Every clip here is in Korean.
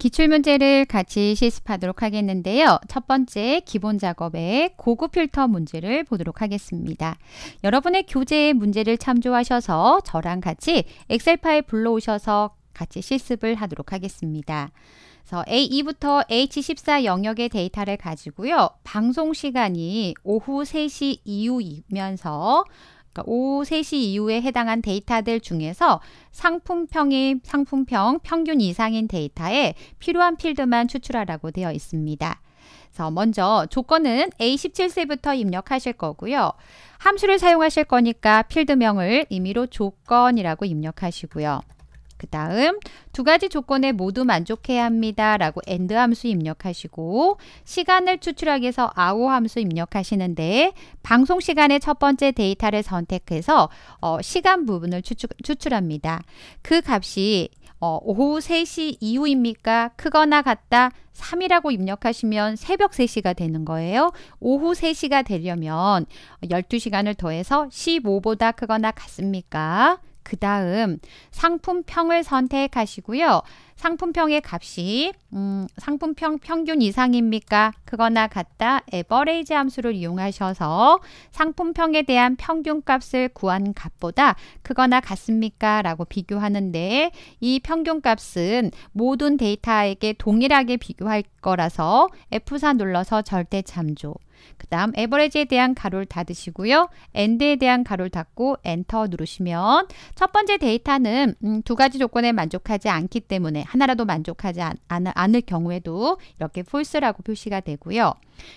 기출문제를 같이 실습하도록 하겠는데요. 첫 번째 기본 작업의 고급 필터 문제를 보도록 하겠습니다. 여러분의 교재의 문제를 참조하셔서 저랑 같이 엑셀 파일 불러오셔서 같이 실습을 하도록 하겠습니다. 그래서 A2부터 H14 영역의 데이터를 가지고요. 방송 시간이 오후 3시 이후이면서 그러니까 오후 3시 이후에 해당한 데이터들 중에서 상품평이 상품평 평균 이상인 데이터에 필요한 필드만 추출하라고 되어 있습니다. 그래서 먼저 조건은 A17세부터 입력하실 거고요. 함수를 사용하실 거니까 필드명을 임의로 조건이라고 입력하시고요. 그 다음 두 가지 조건에 모두 만족해야 합니다. 라고 AND 함수 입력하시고 시간을 추출하기 위해서 아오 함수 입력하시는데 방송 시간의 첫 번째 데이터를 선택해서 어, 시간 부분을 추출, 추출합니다. 그 값이 어, 오후 3시 이후입니까? 크거나 같다 3이라고 입력하시면 새벽 3시가 되는 거예요. 오후 3시가 되려면 12시간을 더해서 15보다 크거나 같습니까? 그 다음 상품평을 선택하시고요. 상품평의 값이 음, 상품평 평균 이상입니까? 그거나 같다. 에버레이지 예, 함수를 이용하셔서 상품평에 대한 평균값을 구한 값보다 그거나 같습니까? 라고 비교하는데 이 평균값은 모든 데이터에게 동일하게 비교할 거라서 F4 눌러서 절대 참조 그 다음 에버리지에 대한 가로를 닫으시고요. 엔드에 대한 가로를 닫고 엔터 누르시면 첫 번째 데이터는 음, 두 가지 조건에 만족하지 않기 때문에 하나라도 만족하지 않, 않을 경우에도 이렇게 false라고 표시가 되고요.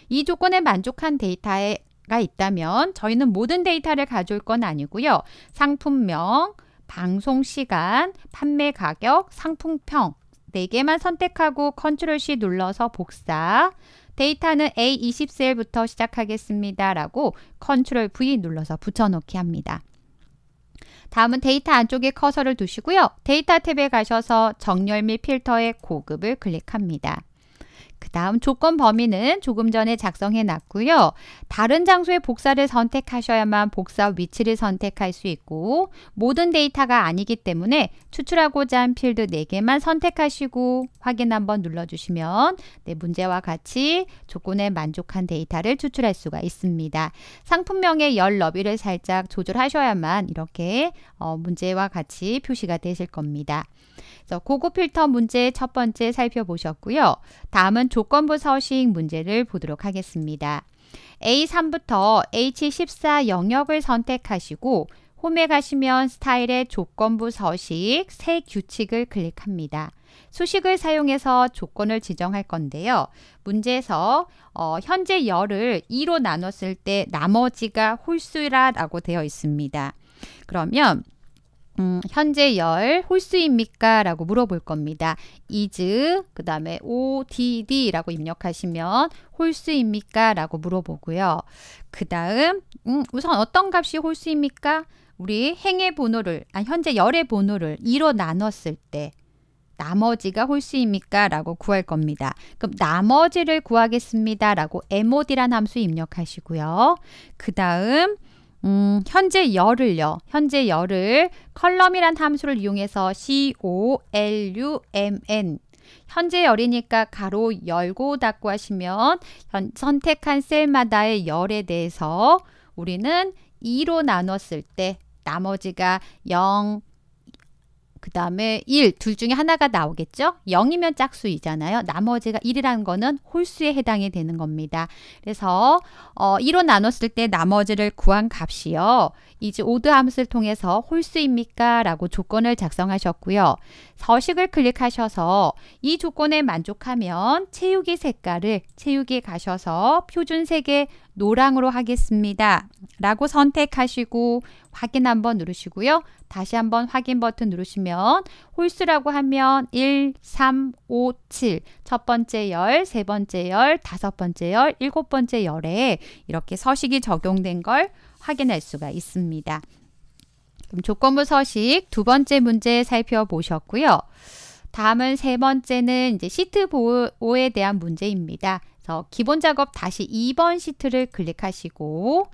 이 조건에 만족한 데이터가 있다면 저희는 모든 데이터를 가져올 건 아니고요. 상품명, 방송 시간, 판매 가격, 상품평 4개만 선택하고 컨트롤 C 눌러서 복사 데이터는 A20셀부터 시작하겠습니다. 라고 컨트롤 V 눌러서 붙여넣기 합니다. 다음은 데이터 안쪽에 커서를 두시고요. 데이터 탭에 가셔서 정렬 및 필터의 고급을 클릭합니다. 그 다음 조건 범위는 조금 전에 작성해 놨고요. 다른 장소의 복사를 선택하셔야만 복사 위치를 선택할 수 있고 모든 데이터가 아니기 때문에 추출하고자 한 필드 4개만 선택하시고 확인 한번 눌러주시면 네, 문제와 같이 조건에 만족한 데이터를 추출할 수가 있습니다. 상품명의 열 너비를 살짝 조절하셔야만 이렇게 어, 문제와 같이 표시가 되실 겁니다. 앞서 고급 필터 문제 첫 번째 살펴보셨고요. 다음은 조건부 서식 문제를 보도록 하겠습니다. A3부터 H14 영역을 선택하시고 홈에 가시면 스타일의 조건부 서식 새 규칙을 클릭합니다. 수식을 사용해서 조건을 지정할 건데요. 문제에서 어, 현재 열을 2로 나눴을 때 나머지가 홀수라고 되어 있습니다. 그러면 음, 현재 열 홀수입니까? 라고 물어볼 겁니다. is, 그 다음에 odd라고 입력하시면 홀수입니까? 라고 물어보고요. 그 다음, 음, 우선 어떤 값이 홀수입니까? 우리 행의 번호를, 아, 현재 열의 번호를 2로 나눴을 때 나머지가 홀수입니까? 라고 구할 겁니다. 그럼 나머지를 구하겠습니다. 라고 mod란 함수 입력하시고요. 그 다음, 음, 현재 열을요. 현재 열을 컬럼이란 함수를 이용해서 column 현재 열이니까 가로 열고 닫고 하시면 현, 선택한 셀마다의 열에 대해서 우리는 2로 나눴을 때 나머지가 0, 그 다음에 1, 둘 중에 하나가 나오겠죠? 0이면 짝수이잖아요. 나머지가 1이라는 거는 홀수에 해당이 되는 겁니다. 그래서 어, 1로 나눴을 때 나머지를 구한 값이요. 이제 오드 함수를 통해서 홀수입니까? 라고 조건을 작성하셨고요. 서식을 클릭하셔서 이 조건에 만족하면 채우기 색깔을 채우기 가셔서 표준색의 노랑으로 하겠습니다. 라고 선택하시고 확인 한번 누르시고요. 다시 한번 확인 버튼 누르시면 홀수라고 하면 1, 3, 5, 7. 첫 번째 열, 세 번째 열, 다섯 번째 열, 일곱 번째 열에 이렇게 서식이 적용된 걸 확인할 수가 있습니다. 조건부 서식 두 번째 문제 살펴보셨고요. 다음은 세 번째는 이제 시트 보호에 대한 문제입니다. 그래서 기본 작업 다시 2번 시트를 클릭하시고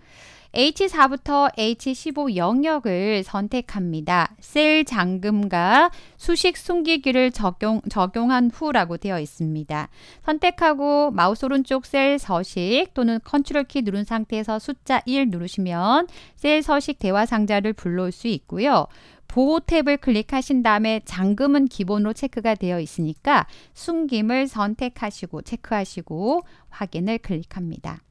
H4부터 H15 영역을 선택합니다. 셀 잠금과 수식 숨기기를 적용, 적용한 후라고 되어 있습니다. 선택하고 마우스 오른쪽 셀 서식 또는 컨트롤 키 누른 상태에서 숫자 1 누르시면 셀 서식 대화 상자를 불러올 수 있고요. 보호 탭을 클릭하신 다음에 잠금은 기본으로 체크가 되어 있으니까 숨김을 선택하시고 체크하시고 확인을 클릭합니다.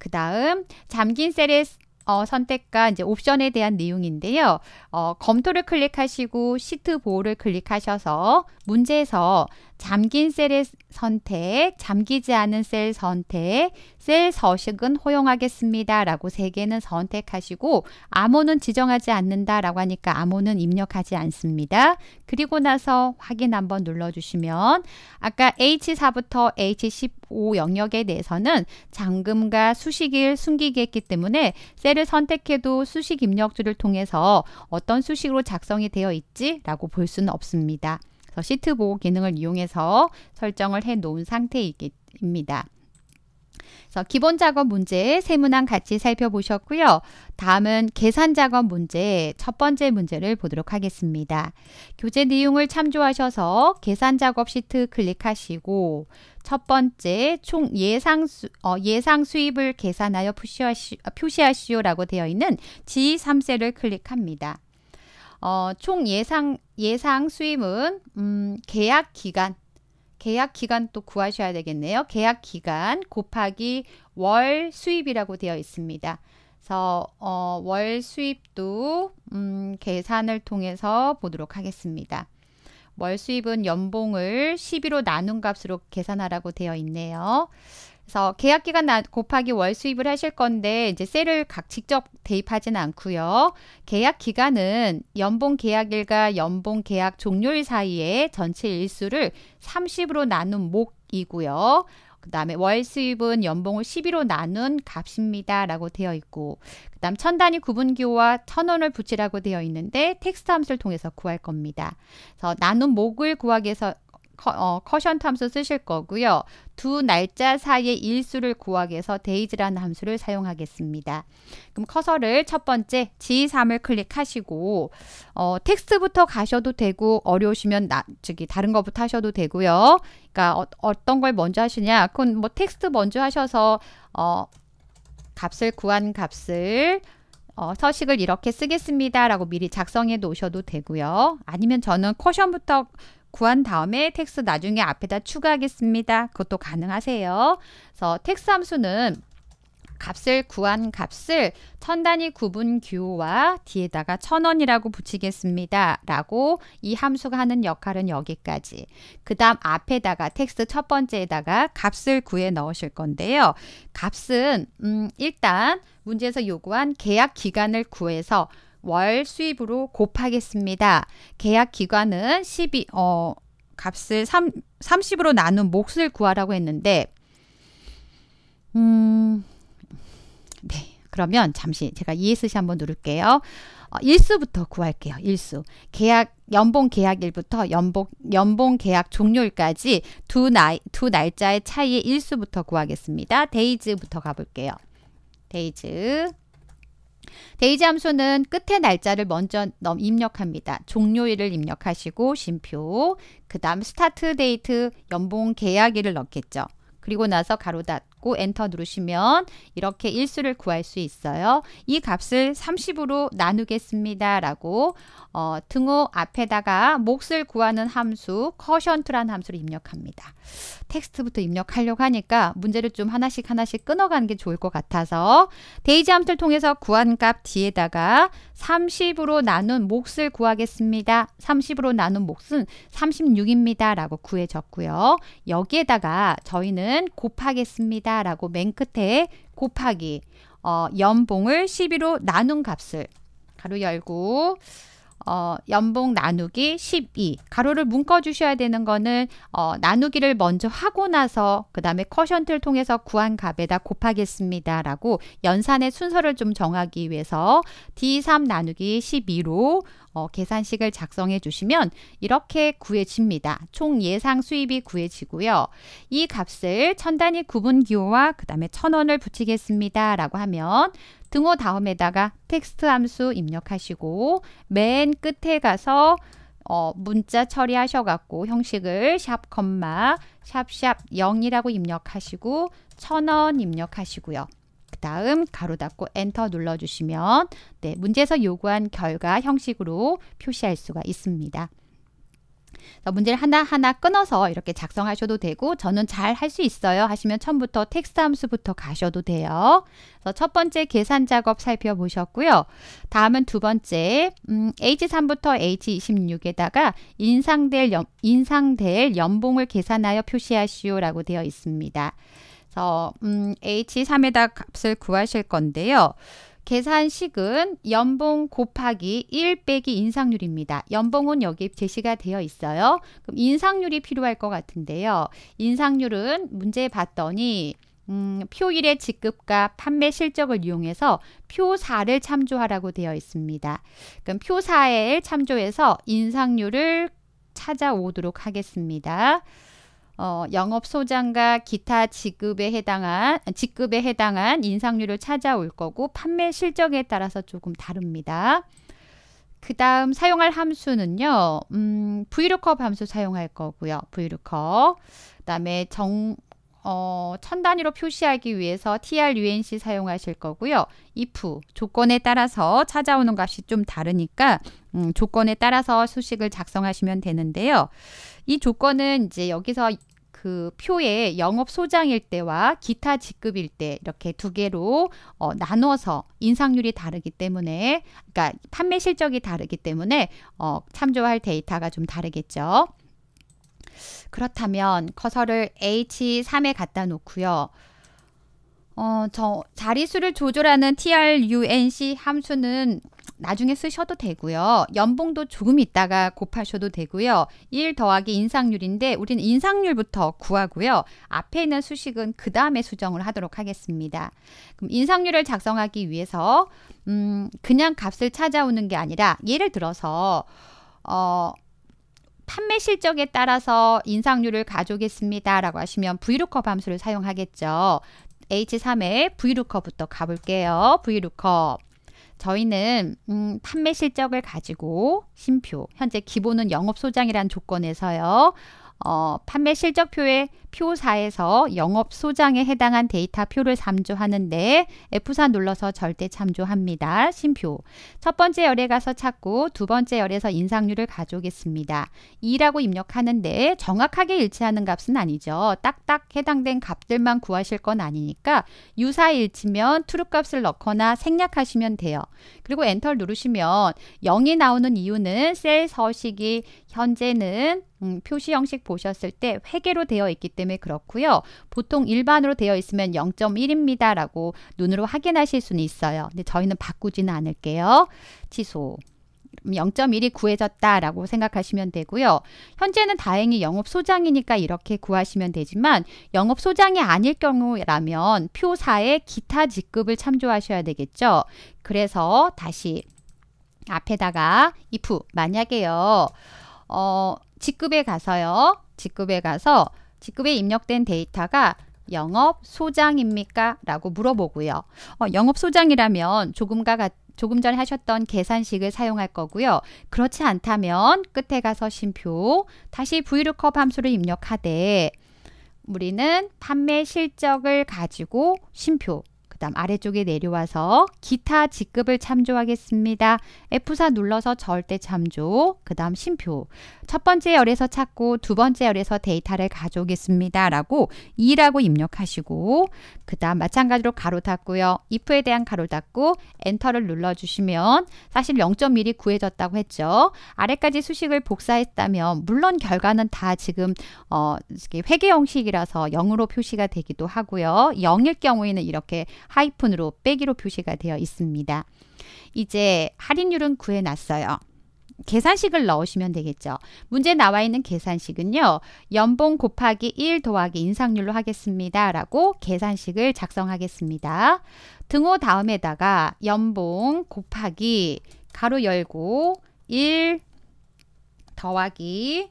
그 다음 잠긴 셀의 어, 선택과 이제 옵션에 대한 내용인데요. 어, 검토를 클릭하시고 시트 보호를 클릭하셔서 문제에서 잠긴 셀의 선택, 잠기지 않은 셀 선택, 셀 서식은 허용하겠습니다. 라고 세 개는 선택하시고 암호는 지정하지 않는다 라고 하니까 암호는 입력하지 않습니다. 그리고 나서 확인 한번 눌러주시면 아까 H4부터 H15 영역에 대해서는 잠금과 수식일 숨기기 했기 때문에 셀을 선택해도 수식 입력줄을 통해서 어떤 수식으로 작성이 되어 있지 라고 볼 수는 없습니다. 그래서 시트 보호 기능을 이용해서 설정을 해 놓은 상태입니다. 그래서 기본 작업 문제 세문항 같이 살펴보셨고요. 다음은 계산 작업 문제 첫 번째 문제를 보도록 하겠습니다. 교재 내용을 참조하셔서 계산 작업 시트 클릭하시고 첫 번째 총 예상, 수, 어, 예상 수입을 계산하여 표시하시 어, 표시하시오라고 되어 있는 G3셀을 클릭합니다. 어, 총 예상 예상 수임은 음, 계약 기간 계약 기간 또 구하셔야 되겠네요. 계약 기간 곱하기 월 수입이라고 되어 있습니다. 그래서 어, 월 수입도 음, 계산을 통해서 보도록 하겠습니다. 월 수입은 연봉을 12로 나눈 값으로 계산하라고 되어 있네요. 그래서 계약 기간 곱하기 월 수입을 하실 건데 이제 셀을 각 직접 대입하진 않고요. 계약 기간은 연봉 계약일과 연봉 계약 종료일 사이에 전체 일수를 30으로 나눈 목이고요. 그 다음에 월 수입은 연봉을 1 0로 나눈 값입니다. 라고 되어 있고 그 다음 천 단위 구분기호와 천 원을 붙이라고 되어 있는데 텍스트 함수를 통해서 구할 겁니다. 그래서 나눈 목을 구하기 위해서 커, 어, 커션 함수 쓰실 거고요. 두 날짜 사이의 일수를 구하기 위해서 d 데이즈라는 함수를 사용하겠습니다. 그럼 커서를 첫 번째 G3을 클릭하시고 어, 텍스트부터 가셔도 되고 어려우시면 나, 저기 다른 것부터 하셔도 되고요. 그러니까 어, 떤걸 먼저 하시냐? 그건 뭐 텍스트 먼저 하셔서 어, 값을 구한 값을 어, 서식을 이렇게 쓰겠습니다라고 미리 작성해 놓으셔도 되고요. 아니면 저는 커션부터 구한 다음에 텍스 나중에 앞에다 추가하겠습니다. 그것도 가능하세요. 그래서 텍스 함수는 값을 구한 값을 천 단위 구분 규호와 뒤에다가 천 원이라고 붙이겠습니다. 라고 이 함수가 하는 역할은 여기까지. 그 다음 앞에다가 텍스트 첫 번째에다가 값을 구해 넣으실 건데요. 값은 음, 일단 문제에서 요구한 계약 기간을 구해서 월 수입으로 곱하겠습니다. 계약 기간은 12, 어, 값을 3, 30으로 나눈 몫을 구하라고 했는데, 음, 네. 그러면 잠시 제가 ESC 한번 누를게요. 어, 일수부터 구할게요. 일수. 계약 연봉 계약일부터 연봉 연봉 계약 종료일까지 두 날 두 날짜의 차이의 일수부터 구하겠습니다. 데이즈부터 가볼게요. 데이즈 데이지 함수는 끝에 날짜를 먼저 입력합니다. 종료일을 입력하시고 심표, 그 다음 스타트 데이트, 연봉 계약일을 넣겠죠. 그리고 나서 가로 닫, 잡고 엔터 누르시면 이렇게 일수를 구할 수 있어요. 이 값을 30으로 나누겠습니다. 라고 어, 등호 앞에다가 몫을 구하는 함수 커션트라는 함수를 입력합니다. 텍스트부터 입력하려고 하니까 문제를 좀 하나씩 하나씩 끊어가는 게 좋을 것 같아서 데이지 함수를 통해서 구한 값 뒤에다가 30으로 나눈 몫을 구하겠습니다. 30으로 나눈 몫은 36입니다. 라고 구해졌고요. 여기에다가 저희는 곱하겠습니다. 있다 라고 맨 끝에 곱하기 어, 연봉을 12로 나눈 값을 가로 열고 어, 연봉 나누기 12 가로를 묶어 주셔야 되는 거는 어, 나누기를 먼저 하고 나서 그 다음에 커션트를 통해서 구한 값에다 곱하겠습니다 라고 연산의 순서를 좀 정하기 위해서 D3 나누기 12로 어, 계산식을 작성해 주시면 이렇게 구해집니다. 총 예상 수입이 구해지고요. 이 값을 천 단위 구분 기호와 그 다음에 천 원을 붙이겠습니다. 라고 하면 등호 다음에다가 텍스트 함수 입력하시고 맨 끝에 가서 어, 문자 처리하셔갖고 형식을 샵, 샵, 샵 0이라고 입력하시고 천 원 입력하시고요. 다음 가로 닫고 엔터 눌러주시면 네, 문제에서 요구한 결과 형식으로 표시할 수가 있습니다. 문제를 하나하나 끊어서 이렇게 작성하셔도 되고 저는 잘 할 수 있어요 하시면 처음부터 텍스트 함수부터 가셔도 돼요. 그래서 첫 번째 계산 작업 살펴보셨고요. 다음은 두 번째 음, H3부터 H26에다가 인상될, 연, 인상될 연봉을 계산하여 표시하시오라고 되어 있습니다. 그래서 음, H3에다 값을 구하실 건데요. 계산식은 연봉 곱하기 1 빼기 인상률입니다. 연봉은 여기 제시가 되어 있어요. 그럼 인상률이 필요할 것 같은데요. 인상률은 문제 봤더니 음, 표 1의 직급과 판매 실적을 이용해서 표 4를 참조하라고 되어 있습니다. 그럼 표 4에 참조해서 인상률을 찾아오도록 하겠습니다. 어, 영업 소장과 기타 직급에 해당한 직급에 해당한 인상률을 찾아올 거고 판매 실적에 따라서 조금 다릅니다. 그 다음 사용할 함수는요. 음, vlookup 함수 사용할 거고요. vlookup. 그 다음에 정, 어, 천 단위로 표시하기 위해서 trunc 사용하실 거고요. if 조건에 따라서 찾아오는 값이 좀 다르니까 음, 조건에 따라서 수식을 작성하시면 되는데요. 이 조건은 이제 여기서 그 표에 영업 소장일 때와 기타 직급일 때 이렇게 두 개로 어, 나눠서 인상률이 다르기 때문에 그러니까 판매 실적이 다르기 때문에 어, 참조할 데이터가 좀 다르겠죠. 그렇다면 커서를 H3에 갖다 놓고요. 어, 저 자리수를 조절하는 TRUNC 함수는 나중에 쓰셔도 되고요. 연봉도 조금 있다가 곱하셔도 되고요. 1 더하기 인상률인데 우리는 인상률부터 구하고요. 앞에 있는 수식은 그 다음에 수정을 하도록 하겠습니다. 그럼 인상률을 작성하기 위해서 음, 그냥 값을 찾아오는 게 아니라 예를 들어서 어, 판매 실적에 따라서 인상률을 가져오겠습니다. 라고 하시면 VLOOKUP 함수를 사용하겠죠. H3에 VLOOKUP부터 가볼게요. VLOOKUP 저희는 음, 판매 실적을 가지고 심표 현재 기본은 영업 소장이란 조건에서요. 어, 판매 실적표의 표4에서 영업 소장에 해당한 데이터 표를 참조하는데 F4 눌러서 절대 참조합니다. 신표. 첫 번째 열에 가서 찾고 두 번째 열에서 인상률을 가져오겠습니다. 2라고 입력하는데 정확하게 일치하는 값은 아니죠. 딱딱 해당된 값들만 구하실 건 아니니까 유사일치면 트루 값을 넣거나 생략하시면 돼요. 그리고 엔터 누르시면 0이 나오는 이유는 셀 서식이 현재는 음, 표시 형식 보셨을 때 회계로 되어 있기 때문에 그렇고요. 보통 일반으로 되어 있으면 0.1입니다. 라고 눈으로 확인하실 수는 있어요. 근데 저희는 바꾸지는 않을게요. 취소. 0.1이 구해졌다라고 생각하시면 되고요. 현재는 다행히 영업 소장이니까 이렇게 구하시면 되지만 영업 소장이 아닐 경우라면 표사에 기타 직급을 참조하셔야 되겠죠. 그래서 다시 앞에다가 if 만약에요. 어, 직급에 가서요. 직급에 가서 직급에 입력된 데이터가 영업 소장입니까? 라고 물어보고요. 어, 영업 소장이라면 조금과 같 조금 전에 하셨던 계산식을 사용할 거고요. 그렇지 않다면 끝에 가서 심표 다시 브이루 o 함수를 입력하되 우리는 판매 실적을 가지고 심표 그 다음 아래쪽에 내려와서 기타 직급을 참조하겠습니다. F4 눌러서 절대 참조, 그 다음 심표. 첫 번째 열에서 찾고 두 번째 열에서 데이터를 가져오겠습니다. 라고 2라고 입력하시고 그 다음 마찬가지로 가로 닫고요. if에 대한 가로 닫고 엔터를 눌러주시면 사실 0.1이 구해졌다고 했죠. 아래까지 수식을 복사했다면 물론 결과는 다 지금 어, 회계 형식이라서 0으로 표시가 되기도 하고요. 0일 경우에는 이렇게 하이픈으로 빼기로 표시가 되어 있습니다. 이제 할인율은 구해놨어요. 계산식을 넣으시면 되겠죠. 문제 나와 있는 계산식은요. 연봉 곱하기 1 더하기 인상률로 하겠습니다. 라고 계산식을 작성하겠습니다. 등호 다음에다가 연봉 곱하기 가로 열고 1 더하기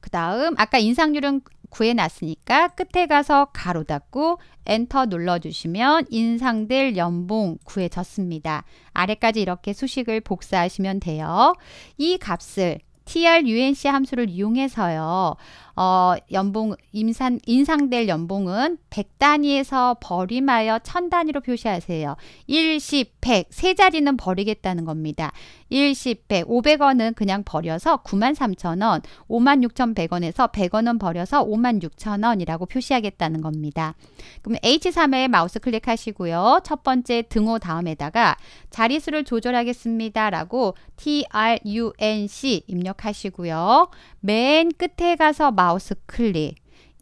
그 다음 아까 인상률은 구해놨으니까 끝에 가서 가로 닫고 엔터 눌러주시면 인상될 연봉 구해졌습니다. 아래까지 이렇게 수식을 복사하시면 돼요. 이 값을 trunc 함수를 이용해서요. 어, 연봉 임산 인상될 연봉은 100단위에서 버림하여 1000단위로 표시하세요. 1, 10, 100, 세 자리는 버리겠다는 겁니다. 1, 10, 100, 500원은 그냥 버려서 93,000원, 56,100원에서 100원은 버려서 56,000원이라고 표시하겠다는 겁니다. 그럼 H3에 마우스 클릭하시고요. 첫 번째 등호 다음에다가 자릿수를 조절하겠습니다. 라고 TRUNC 입력하시고요. 맨 끝에 가서 마우스 마우스 클릭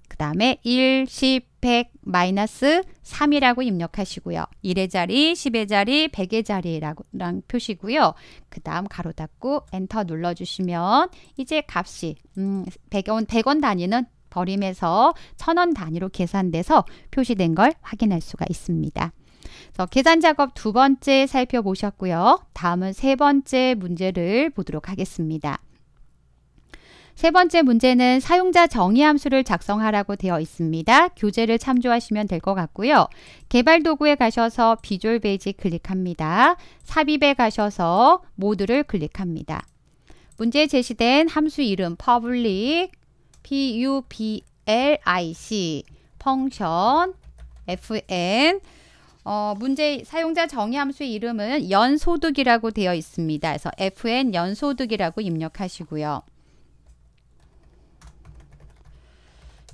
그 다음에 1, 10, 100, 마이너스 3이라고 입력하시고요. 1의 자리, 10의 자리, 100의 자리랑 표시고요. 그 다음 가로 닫고 엔터 눌러주시면 이제 값이 음, 1 0 0 100원 단위는 버림에서 1000원 단위로 계산돼서 표시된 걸 확인할 수가 있습니다. 그래서 계산 작업 두 번째 살펴보셨고요. 다음은 세 번째 문제를 보도록 하겠습니다. 세 번째 문제는 사용자 정의 함수를 작성하라고 되어 있습니다. 교재를 참조하시면 될 것 같고요. 개발 도구에 가셔서 비주얼 베이직 클릭합니다. 삽입에 가셔서 모드를 클릭합니다. 문제에 제시된 함수 이름 public public function fn 어, 문제 사용자 정의 함수 이름은 연소득이라고 되어 있습니다. 그래서 fn 연소득이라고 입력하시고요.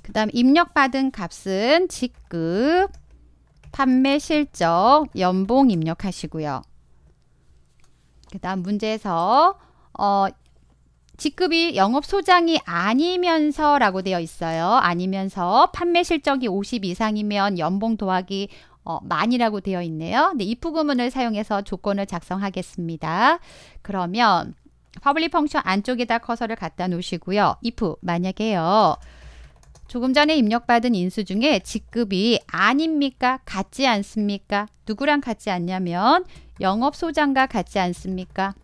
그 다음 입력받은 값은 직급, 판매 실적, 연봉 입력하시고요. 그 다음 문제에서 어, 직급이 영업소장이 아니면서 라고 되어 있어요. 아니면서 판매 실적이 50 이상이면 연봉 도하기 어, 만이라고 되어 있네요. 네, 입부구문을 사용해서 조건을 작성하겠습니다. 그러면 파블리 펑션 안쪽에다 커서를 갖다 놓으시고요. if 만약에요. 조금 전에 입력받은 인수 중에 직급이 아닙니까? 같지 않습니까? 누구랑 같지 않냐면 영업소장과 같지 않습니까?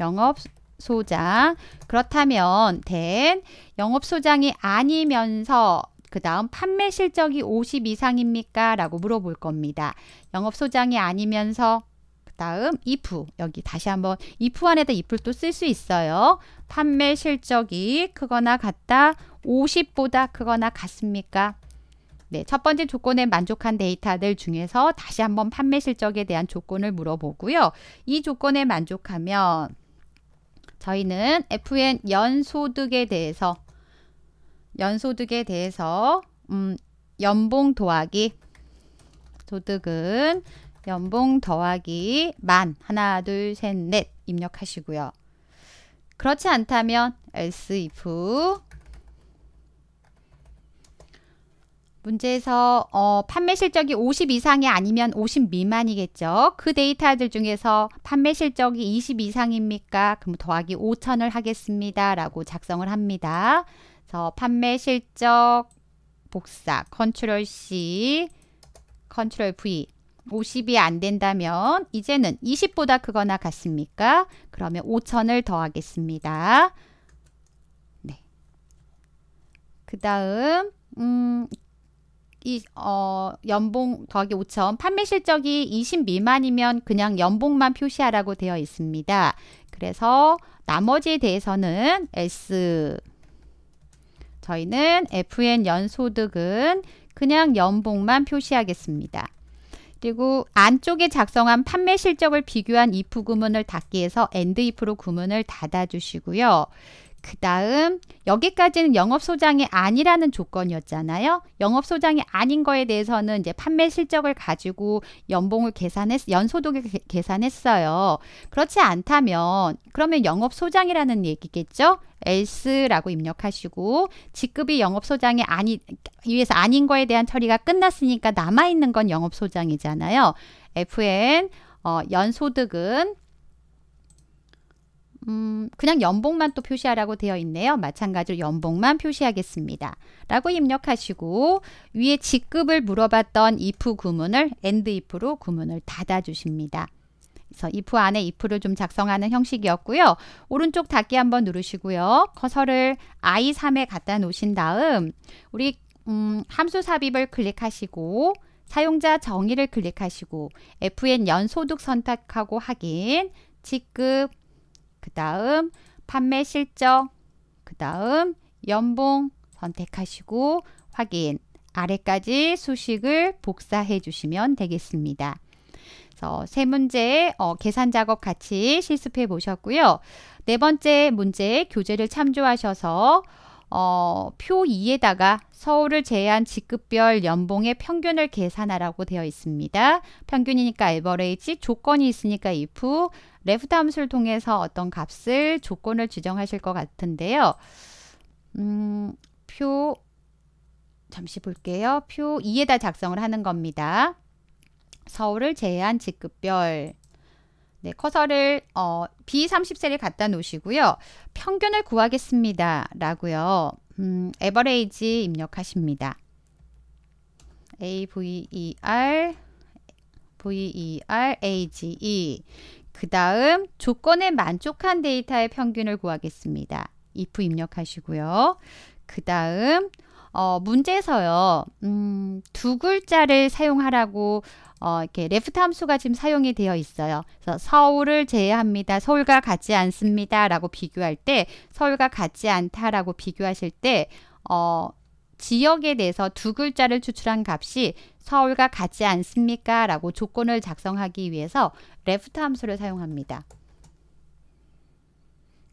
영업소장. 그렇다면 된 영업소장이 아니면서 그 다음 판매 실적이 50 이상입니까? 라고 물어볼 겁니다. 영업소장이 아니면서 그 다음 if 여기 다시 한번 if 안에다 if를 또 쓸 수 있어요. 판매 실적이 크거나 같다 50보다 크거나 같습니까? 네, 첫 번째 조건에 만족한 데이터들 중에서 다시 한번 판매 실적에 대한 조건을 물어보고요. 이 조건에 만족하면 저희는 FN 연소득에 대해서 연소득에 대해서 음, 연봉 더하기 소득은 연봉 더하기 만 하나 둘 셋 넷 입력하시고요. 그렇지 않다면 else if 문제에서 어, 판매 실적이 50 이상이 아니면 50 미만이겠죠. 그 데이터들 중에서 판매 실적이 20 이상입니까? 그럼 더하기 5천을 하겠습니다. 라고 작성을 합니다. 그래서 판매 실적 복사 컨트롤 C 컨트롤 V 50이 안 된다면 이제는 20보다 크거나 같습니까? 그러면 5천을 더하겠습니다. 네. 그 다음 음, 이, 어, 연봉 더하기 5천 판매 실적이 20 미만이면 그냥 연봉만 표시하라고 되어 있습니다. 그래서 나머지에 대해서는 S 저희는 FN 연소득은 그냥 연봉만 표시하겠습니다. 그리고 안쪽에 작성한 판매 실적을 비교한 if 구문을 닫기 위해서 and if로 구문을 닫아주시고요. 그 다음 여기까지는 영업소장이 아니라는 조건이었잖아요. 영업소장이 아닌 거에 대해서는 이제 판매 실적을 가지고 연봉을 계산했, 연소득을 계산했어요. 그렇지 않다면 그러면 영업소장이라는 얘기겠죠? else라고 입력하시고 직급이 영업소장이 아니 위에서 아닌 거에 대한 처리가 끝났으니까 남아 있는 건 영업소장이잖아요. FN 어, 연소득은 음, 그냥 연봉만 또 표시하라고 되어 있네요. 마찬가지로 연봉만 표시하겠습니다. 라고 입력하시고 위에 직급을 물어봤던 if 구문을 and if로 구문을 닫아 주십니다. 그래서 if 안에 if를 좀 작성하는 형식이었고요. 오른쪽 닫기 한번 누르시고요. 커서를 i3에 갖다 놓으신 다음 우리 음, 함수 삽입을 클릭하시고 사용자 정의를 클릭하시고 FN 연소득 선택하고 확인, 직급, 그 다음 판매 실적, 그 다음 연봉 선택하시고 확인 아래까지 수식을 복사해 주시면 되겠습니다. 그래서 세 문제 어, 계산 작업 같이 실습해 보셨고요. 네 번째 문제 교재를 참조하셔서 어, 표 2에다가 서울을 제외한 직급별 연봉의 평균을 계산하라고 되어 있습니다. 평균이니까 에버레이지, 조건이 있으니까 if, 레프트 함수를 통해서 어떤 값을 조건을 지정하실 것 같은데요. 음, 표 잠시 볼게요. 표 2에다 작성을 하는 겁니다. 서울을 제외한 직급별 네, 커서를 어, b 3 0세를 갖다 놓으시고요. 평균을 구하겠습니다. 라고요. 음, 에버레이지 입력하십니다. AVER VER AGE 그 다음 조건에 만족한 데이터의 평균을 구하겠습니다. if 입력하시고요. 그 다음 어, 문제에서요. 음, 두 글자를 사용하라고 어, 이렇게 레프트 함수가 지금 사용이 되어 있어요. 그래서 서울을 제외합니다. 서울과 같지 않습니다. 라고 비교할 때 서울과 같지 않다라고 비교하실 때 어, 지역에 대해서 두 글자를 추출한 값이 서울과 같지 않습니까? 라고 조건을 작성하기 위해서 레프트 함수를 사용합니다.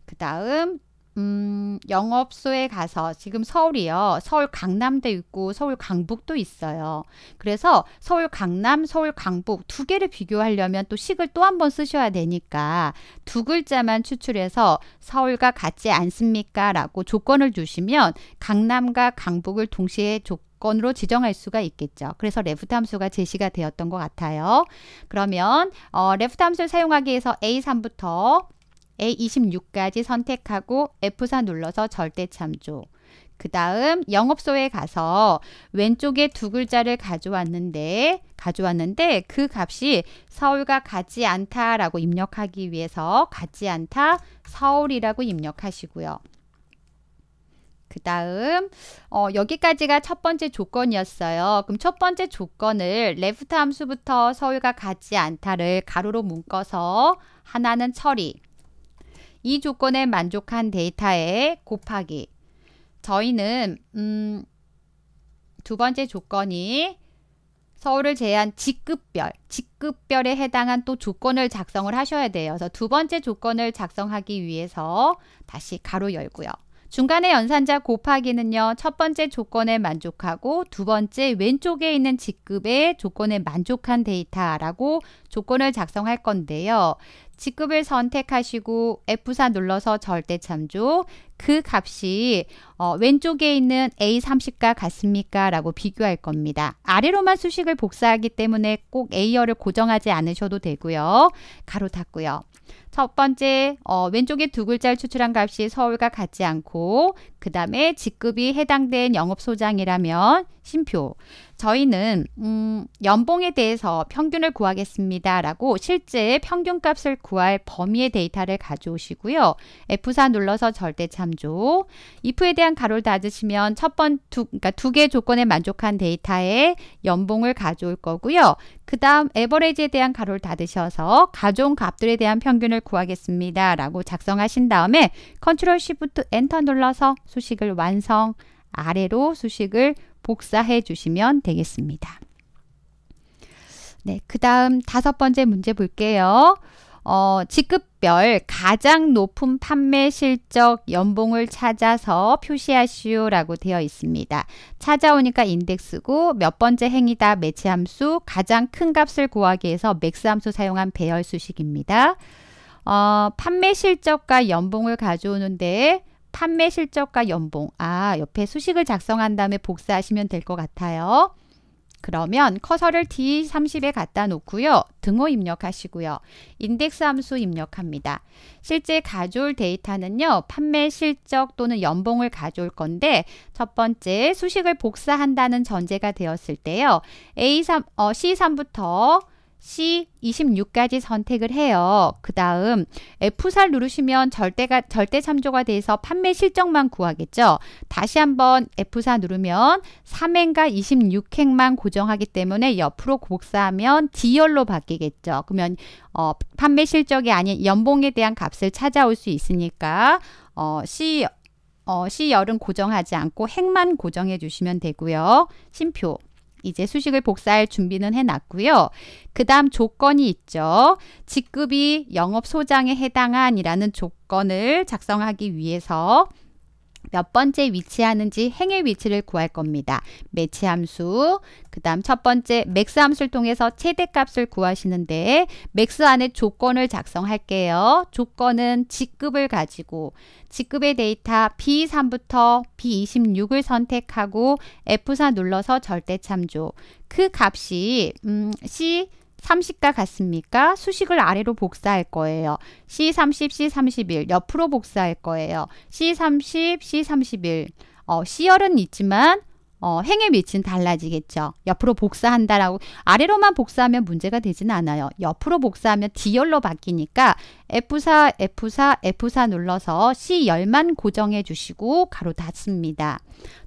그 다음 음, 영업소에 가서 지금 서울이요. 서울 강남도 있고 서울 강북도 있어요. 그래서 서울 강남, 서울 강북 두 개를 비교하려면 또 식을 또 한 번 쓰셔야 되니까 두 글자만 추출해서 서울과 같지 않습니까? 라고 조건을 주시면 강남과 강북을 동시에 조 건으로 지정할 수가 있겠죠. 그래서 레프트 함수가 제시가 되었던 것 같아요. 그러면 어, 레프트 함수를 사용하기 위해서 A3부터 A26까지 선택하고 F4 눌러서 절대 참조. 그 다음 영업소에 가서 왼쪽에 두 글자를 가져왔는데 가져왔는데 그 값이 서울과 같지 않다라고 입력하기 위해서 같지 않다 서울이라고 입력하시고요. 그 다음 어, 여기까지가 첫 번째 조건이었어요. 그럼 첫 번째 조건을 레프트 함수부터 서울과 같지 않다를 가로로 묶어서 하나는 처리 이 조건에 만족한 데이터에 곱하기. 저희는 음, 두 번째 조건이 서울을 제외한 직급별, 직급별에 해당한 또 조건을 작성을 하셔야 돼요. 그래서 두 번째 조건을 작성하기 위해서 다시 가로 열고요. 중간에 연산자 곱하기는요, 첫 번째 조건에 만족하고 두 번째 왼쪽에 있는 직급의 조건에 만족한 데이터라고 조건을 작성할 건데요. 직급을 선택하시고 F4 눌러서 절대 참조 그 값이 어, 왼쪽에 있는 A30과 같습니까? 라고 비교할 겁니다. 아래로만 수식을 복사하기 때문에 꼭 A열을 고정하지 않으셔도 되고요. 가로 닫고요. 첫 번째, 어, 왼쪽에 두 글자를 추출한 값이 서울과 같지 않고 그 다음에 직급이 해당된 영업소장이라면 심표. 저희는 음, 연봉에 대해서 평균을 구하겠습니다. 라고 실제 평균값을 구할 범위의 데이터를 가져오시고요. F4 눌러서 절대 참조. if에 대한 가로를 닫으시면 첫 번 두, 그러니까 두개 조건에 만족한 데이터에 연봉을 가져올 거고요. 그 다음 에버레지에 대한 가로를 닫으셔서 가져온 값들에 대한 평균을 구하겠습니다. 라고 작성하신 다음에 c 컨트롤 시프 t 엔터 눌러서 수식을 완성 아래로 수식을 복사해 주시면 되겠습니다. 네, 그 다음 다섯 번째 문제 볼게요. 어, 직급별 가장 높은 판매 실적 연봉을 찾아서 표시하시오라고 되어 있습니다. 찾아오니까 인덱스고 몇 번째 행이다 매치함수 가장 큰 값을 구하기 위해서 맥스함수 사용한 배열 수식입니다. 어, 판매 실적과 연봉을 가져오는데 판매 실적과 연봉. 아, 옆에 수식을 작성한 다음에 복사하시면 될 것 같아요. 그러면 커서를 D30에 갖다 놓고요. 등호 입력하시고요. 인덱스 함수 입력합니다. 실제 가져올 데이터는요. 판매 실적 또는 연봉을 가져올 건데 첫 번째 수식을 복사한다는 전제가 되었을 때요. A3, 어, C3부터 C26까지 선택을 해요. 그 다음 F4를 누르시면 절대가, 절대 참조가 돼서 판매 실적만 구하겠죠. 다시 한번 F4 누르면 3행과 26행만 고정하기 때문에 옆으로 복사하면 D열로 바뀌겠죠. 그러면 어, 판매 실적이 아닌 연봉에 대한 값을 찾아올 수 있으니까 어, C, 어, C열은 고정하지 않고 행만 고정해 주시면 되고요. 심표 이제 수식을 복사할 준비는 해놨고요. 그 다음 조건이 있죠. 직급이 영업소장에 해당한이라는 조건을 작성하기 위해서 몇 번째 위치하는지 행의 위치를 구할 겁니다. 매치 함수, 그 다음 첫 번째 맥스 함수를 통해서 최대값을 구하시는데 맥스 안에 조건을 작성할게요. 조건은 직급을 가지고 직급의 데이터 B3부터 B26을 선택하고 F4 눌러서 절대 참조. 그 값이 음, C 3식과 같습니까? 수식을 아래로 복사할 거예요. C30, C31 옆으로 복사할 거예요. C30, C31 어, C열은 있지만 어, 행의 위치는 달라지겠죠. 옆으로 복사한다라고 아래로만 복사하면 문제가 되진 않아요. 옆으로 복사하면 D열로 바뀌니까 F4, F4, F4 눌러서 C열만 고정해 주시고 가로 닫습니다.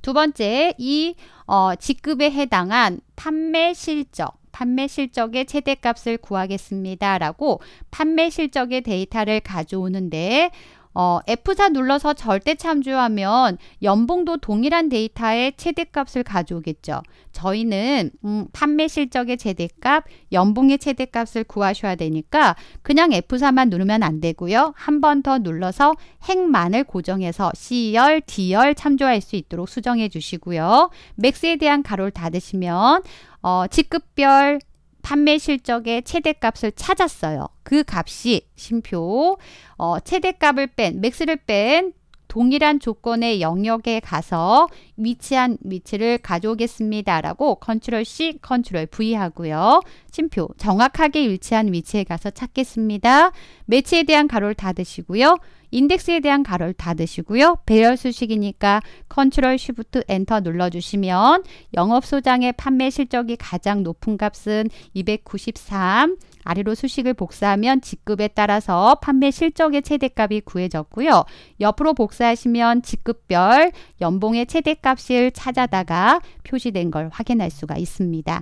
두 번째, 이 어, 직급에 해당한 판매 실적 판매 실적의 최대값을 구하겠습니다. 라고 판매 실적의 데이터를 가져오는데 어, F4 눌러서 절대 참조하면 연봉도 동일한 데이터의 최대값을 가져오겠죠. 저희는 음, 판매 실적의 최대값, 연봉의 최대값을 구하셔야 되니까 그냥 F4만 누르면 안 되고요. 한 번 더 눌러서 행만을 고정해서 C열, D열 참조할 수 있도록 수정해 주시고요. 맥스에 대한 가로를 닫으시면 어, 직급별 판매 실적의 최대값을 찾았어요. 그 값이 심표 어, 최대값을 뺀 맥스를 뺀 동일한 조건의 영역에 가서 위치한 위치를 가져오겠습니다. 라고 컨트롤 C, 컨트롤 V 하고요. 심표 정확하게 일치한 위치에 가서 찾겠습니다. 매치에 대한 가로를 닫으시고요. 인덱스에 대한 가로를 닫으시고요. 배열 수식이니까 컨트롤 쉬프트 엔터 눌러주시면 영업 소장의 판매 실적이 가장 높은 값은 293, 아래로 수식을 복사하면 직급에 따라서 판매 실적의 최대값이 구해졌고요. 옆으로 복사하시면 직급별 연봉의 최대값을 찾아다가 표시된 걸 확인할 수가 있습니다.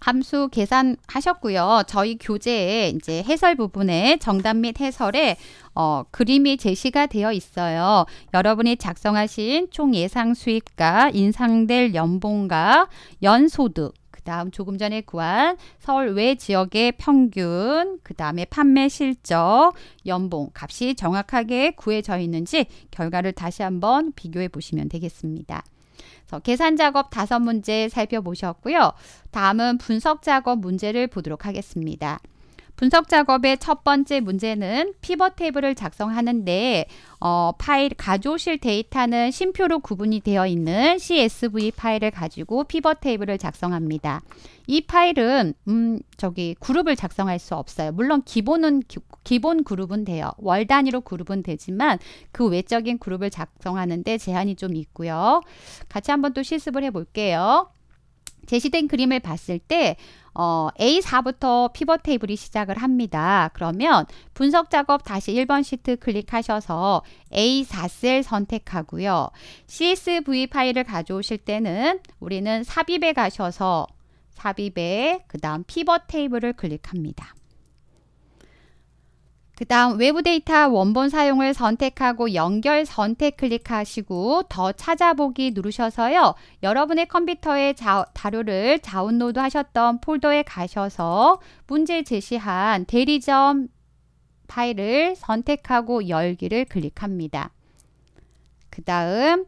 함수 계산하셨고요. 저희 교재에 이제 해설 부분에 정답 및 해설에 어, 그림이 제시가 되어 있어요. 여러분이 작성하신 총 예상 수익과 인상될 연봉과 연소득 다음 조금 전에 구한 서울 외 지역의 평균, 그 다음에 판매 실적, 연봉, 값이 정확하게 구해져 있는지 결과를 다시 한번 비교해 보시면 되겠습니다. 그래서 계산 작업 다섯 문제 살펴보셨고요. 다음은 분석 작업 문제를 보도록 하겠습니다. 분석 작업의 첫 번째 문제는 피벗 테이블을 작성하는데 어, 파일 가져오실 데이터는 심표로 구분이 되어 있는 CSV 파일을 가지고 피벗 테이블을 작성합니다. 이 파일은 음, 저기 그룹을 작성할 수 없어요. 물론 기본은 기, 본 그룹은 돼요. 월 단위로 그룹은 되지만 그 외적인 그룹을 작성하는데 제한이 좀 있고요. 같이 한번 또 실습을 해 볼게요. 제시된 그림을 봤을 때 어, A4부터 피벗 테이블이 시작을 합니다. 그러면 분석 작업 다시 1번 시트 클릭하셔서 A4 셀 선택하고요. CSV 파일을 가져오실 때는 우리는 삽입에 가셔서 삽입에 그 다음 피벗 테이블을 클릭합니다. 그 다음 외부 데이터 원본 사용을 선택하고 연결 선택 클릭하시고 더 찾아보기 누르셔서요. 여러분의 컴퓨터에 자, 다료를 다운로드 하셨던 폴더에 가셔서 문제 제시한 대리점 파일을 선택하고 열기를 클릭합니다. 그 다음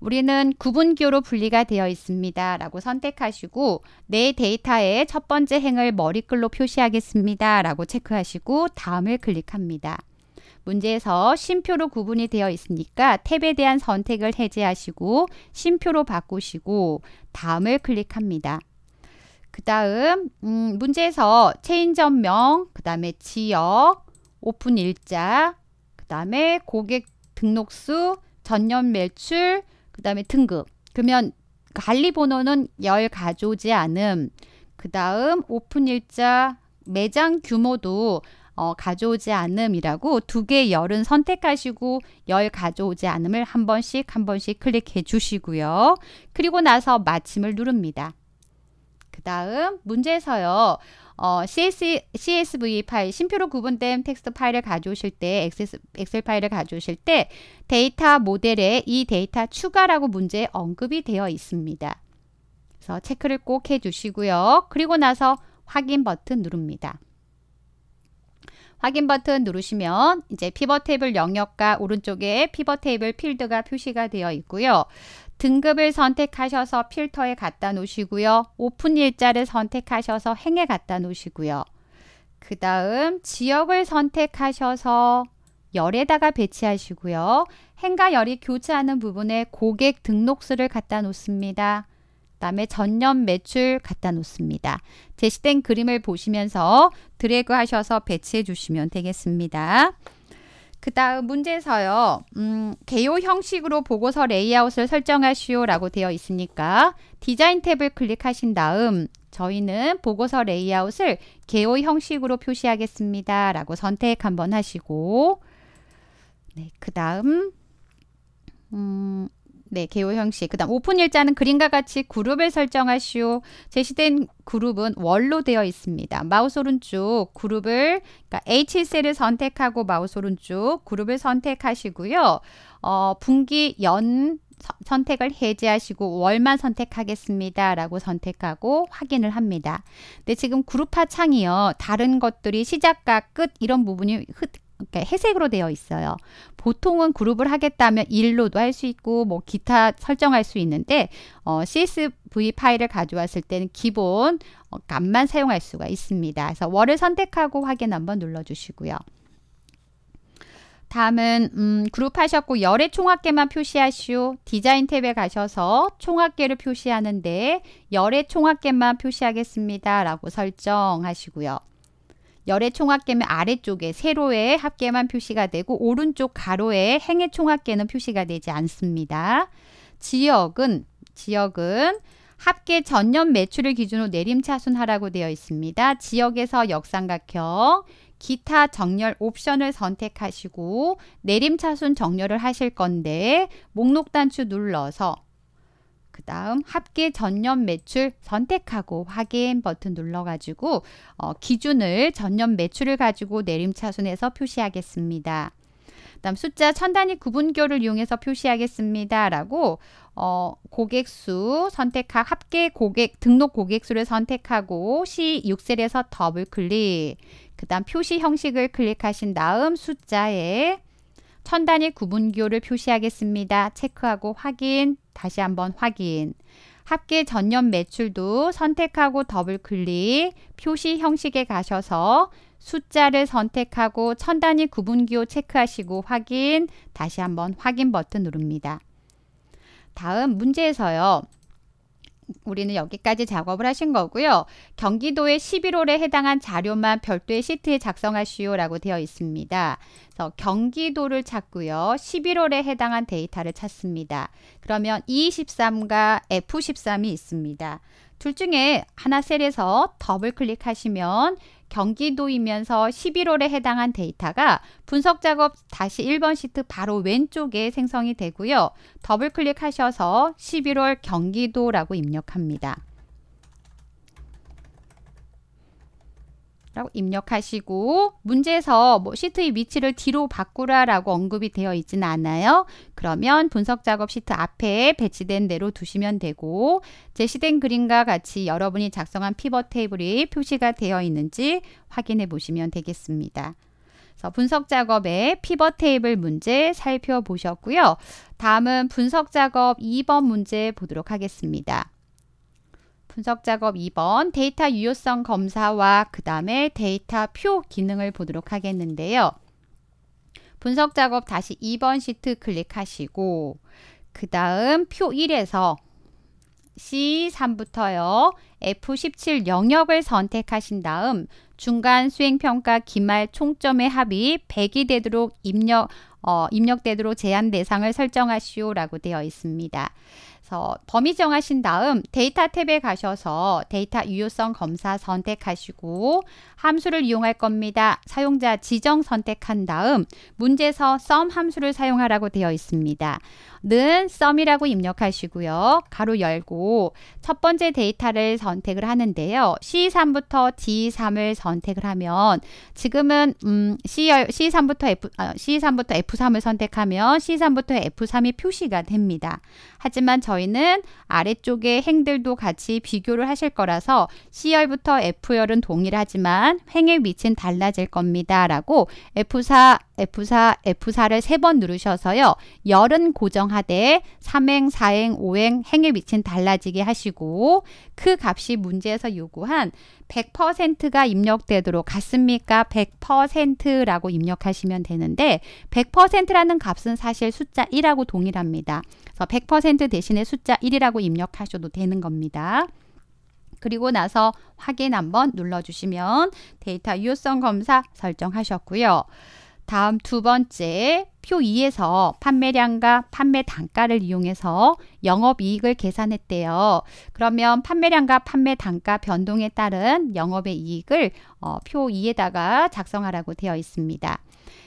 우리는 구분기로 분리가 되어 있습니다. 라고 선택하시고 내 데이터의 첫 번째 행을 머리글로 표시하겠습니다. 라고 체크하시고 다음을 클릭합니다. 문제에서 심표로 구분이 되어 있으니까 탭에 대한 선택을 해제하시고 심표로 바꾸시고 다음을 클릭합니다. 그 다음 음, 문제에서 체인점명, 그 다음에 지역, 오픈 일자, 그 다음에 고객 등록수, 전년 매출, 그다음에 등급. 그러면 관리 번호는 열 가져오지 않음. 그다음 오픈 일자 매장 규모도 어, 가져오지 않음이라고 두개의 열은 선택하시고 열 가져오지 않음을 한 번씩 한 번씩 클릭해 주시고요. 그리고 나서 마침을 누릅니다. 그 다음 문제에서요. 어, CS, CSV 파일, 심표로 구분된 텍스트 파일을 가져오실 때, 엑셀 파일을 가져오실 때 데이터 모델에 이 데이터 추가라고 문제에 언급이 되어 있습니다. 그래서 체크를 꼭 해주시고요. 그리고 나서 확인 버튼 누릅니다. 확인 버튼 누르시면 이제 피벗 테이블 영역과 오른쪽에 피벗 테이블 필드가 표시가 되어 있고요. 등급을 선택하셔서 필터에 갖다 놓으시고요. 오픈 일자를 선택하셔서 행에 갖다 놓으시고요. 그 다음 지역을 선택하셔서 열에다가 배치하시고요. 행과 열이 교차하는 부분에 고객 등록수를 갖다 놓습니다. 그 다음에 전년 매출 갖다 놓습니다. 제시된 그림을 보시면서 드래그 하셔서 배치해 주시면 되겠습니다. 그 다음 문제에서요. 음, 개요 형식으로 보고서 레이아웃을 설정하시오라고 되어 있으니까 디자인 탭을 클릭하신 다음 저희는 보고서 레이아웃을 개요 형식으로 표시하겠습니다. 라고 선택 한번 하시고 네, 그 다음 음, 네, 개요 형식. 그다음 오픈 일자는 그림과 같이 그룹을 설정하시오. 제시된 그룹은 월로 되어 있습니다. 마우스 오른쪽 그룹을 그러니까 H셀을 선택하고 마우스 오른쪽 그룹을 선택하시고요. 어, 분기 연 선택을 해제하시고 월만 선택하겠습니다. 라고 선택하고 확인을 합니다. 근데 지금 그룹화 창이요. 다른 것들이 시작과 끝 이런 부분이 그러니까 회색으로 되어 있어요. 보통은 그룹을 하겠다면 일로도 할 수 있고 뭐 기타 설정할 수 있는데 어, CSV 파일을 가져왔을 때는 기본 어, 값만 사용할 수가 있습니다. 그래서 월을 선택하고 확인 한번 눌러주시고요. 다음은 음, 그룹 하셨고 열의 총합계만 표시하시오. 디자인 탭에 가셔서 총합계를 표시하는데 열의 총합계만 표시하겠습니다. 라고 설정하시고요. 열의 총합계면 아래쪽에 세로에 합계만 표시가 되고 오른쪽 가로에 행의 총합계는 표시가 되지 않습니다. 지역은 지역은 합계 전년 매출을 기준으로 내림차순하라고 되어 있습니다. 지역에서 역삼각형, 기타 정렬 옵션을 선택하시고 내림차순 정렬을 하실 건데 목록 단추 눌러서 그 다음 합계 전년 매출 선택하고 확인 버튼 눌러가지고 어, 기준을 전년 매출을 가지고 내림차순에서 표시하겠습니다. 다음 숫자 천 단위 구분교를 이용해서 표시하겠습니다. 라고 어, 고객수 선택학 합계 고객 등록 고객수를 선택하고 C6셀에서 더블 클릭 그 다음 표시 형식을 클릭하신 다음 숫자에 천 단위 구분교를 표시하겠습니다. 체크하고 확인 다시 한번 확인. 합계 전년 매출도 선택하고 더블 클릭, 표시 형식에 가셔서 숫자를 선택하고 천 단위 구분기호 체크하시고 확인, 다시 한번 확인 버튼 누릅니다. 다음 문제에서요. 우리는 여기까지 작업을 하신 거고요. 경기도의 11월에 해당한 자료만 별도의 시트에 작성하시오라고 되어 있습니다. 그 경기도를 찾고요. 11월에 해당한 데이터를 찾습니다. 그러면 E13과 F13이 있습니다. 둘 중에 하나 셀에서 더블 클릭하시면 경기도이면서 11월에 해당한 데이터가 분석 작업 다시 1번 시트 바로 왼쪽에 생성이 되고요. 더블 클릭하셔서 11월 경기도라고 입력합니다. 라고 입력하시고 문제에서 뭐 시트의 위치를 뒤로 바꾸라 라고 언급이 되어 있진 않아요. 그러면 분석 작업 시트 앞에 배치된 대로 두시면 되고 제시된 그림과 같이 여러분이 작성한 피벗 테이블이 표시가 되어 있는지 확인해 보시면 되겠습니다. 분석 작업의 피벗 테이블 문제 살펴보셨고요. 다음은 분석 작업 2번 문제 보도록 하겠습니다. 분석 작업 2번 데이터 유효성 검사와 그 다음에 데이터 표 기능을 보도록 하겠는데요. 분석 작업 다시 2번 시트 클릭하시고 그 다음 표 1에서 C3부터요. F17 영역을 선택하신 다음 중간 수행평가 기말 총점의 합이 100이 되도록 입력, 어, 입력되도록 제한 대상을 설정하시오라고 되어 있습니다. 그래서 범위 정하신 다음 데이터 탭에 가셔서 데이터 유효성 검사 선택하시고 함수를 이용할 겁니다. 사용자 지정 선택한 다음 문제에서 sum 함수를 사용하라고 되어 있습니다. 는 sum이라고 입력하시고요. 가로 열고 첫 번째 데이터를 선택을 하는데요. C3부터 D3을 선택을 하면 지금은 음, C3부터 F, 아, C3부터 F3을 선택하면 C3부터 F3이 표시가 됩니다. 하지만 저희 저희는 아래쪽의 행들도 같이 비교를 하실 거라서 C열부터 F열은 동일하지만 행의 위치는 달라질 겁니다. 라고 F4 F4, F4를 세 번 누르셔서요. 열은 고정하되 삼행사행오행 행의 위치는 달라지게 하시고 그 값이 문제에서 요구한 100%가 입력되도록 같습니까? 100%라고 입력하시면 되는데 100%라는 값은 사실 숫자 1하고 동일합니다. 그래서 100% 대신에 숫자 1이라고 입력하셔도 되는 겁니다. 그리고 나서 확인 한번 눌러주시면 데이터 유효성 검사 설정하셨고요. 다음 두 번째 표 2에서 판매량과 판매 단가를 이용해서 영업이익을 계산했대요. 그러면 판매량과 판매 단가 변동에 따른 영업의 이익을 어, 표 2에다가 작성하라고 되어 있습니다.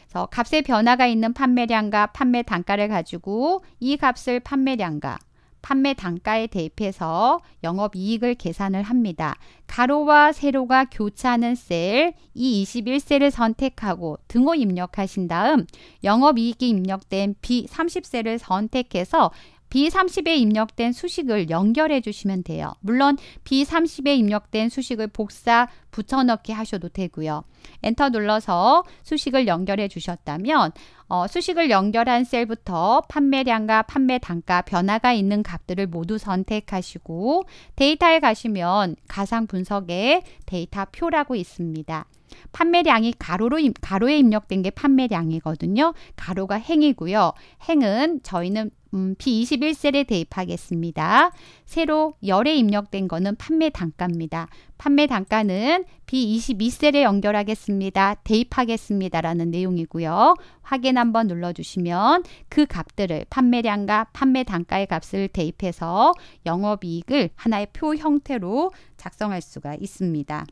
그래서 값의 변화가 있는 판매량과 판매 단가를 가지고 이 값을 판매량과 판매 단가에 대입해서 영업 이익을 계산을 합니다. 가로와 세로가 교차하는 셀 E21셀을 선택하고 등호 입력하신 다음 영업 이익이 입력된 B30셀을 선택해서 B30에 입력된 수식을 연결해 주시면 돼요. 물론 B30에 입력된 수식을 복사 붙여넣기 하셔도 되고요. 엔터 눌러서 수식을 연결해 주셨다면 어, 수식을 연결한 셀부터 판매량과 판매 단가 변화가 있는 값들을 모두 선택하시고 데이터에 가시면 가상 분석에 데이터 표라고 있습니다. 판매량이 가로로 가로에 입력된 게 판매량이거든요. 가로가 행이고요. 행은 저희는 음, B21셀에 대입하겠습니다. 세로 열에 입력된 거는 판매 단가입니다. 판매 단가는 B22셀에 연결하겠습니다. 대입하겠습니다라는 내용이고요. 확인 한번 눌러주시면 그 값들을 판매량과 판매 단가의 값을 대입해서 영업이익을 하나의 표 형태로 작성할 수가 있습니다.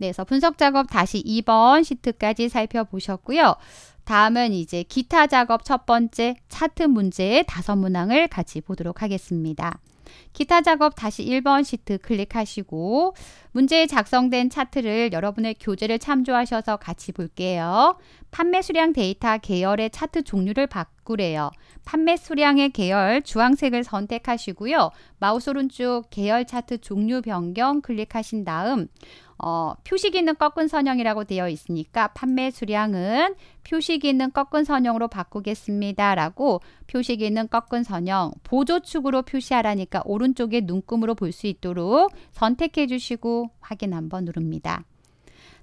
네, 그래서 분석 작업 다시 2번 시트까지 살펴보셨고요. 다음은 이제 기타 작업 첫 번째 차트 문제의 다섯 문항을 같이 보도록 하겠습니다. 기타 작업 다시 1번 시트 클릭하시고 문제에 작성된 차트를 여러분의 교재를 참조하셔서 같이 볼게요. 판매 수량 데이터 계열의 차트 종류를 바꾸래요. 판매 수량의 계열 주황색을 선택하시고요. 마우스 오른쪽 계열 차트 종류 변경 클릭하신 다음 어, 표식있는 꺾은 선형이라고 되어 있으니까 판매 수량은 표식있는 꺾은 선형으로 바꾸겠습니다. 라고 표식있는 꺾은 선형 보조축으로 표시하라니까 오른쪽에 눈금으로 볼 수 있도록 선택해 주시고 확인 한번 누릅니다.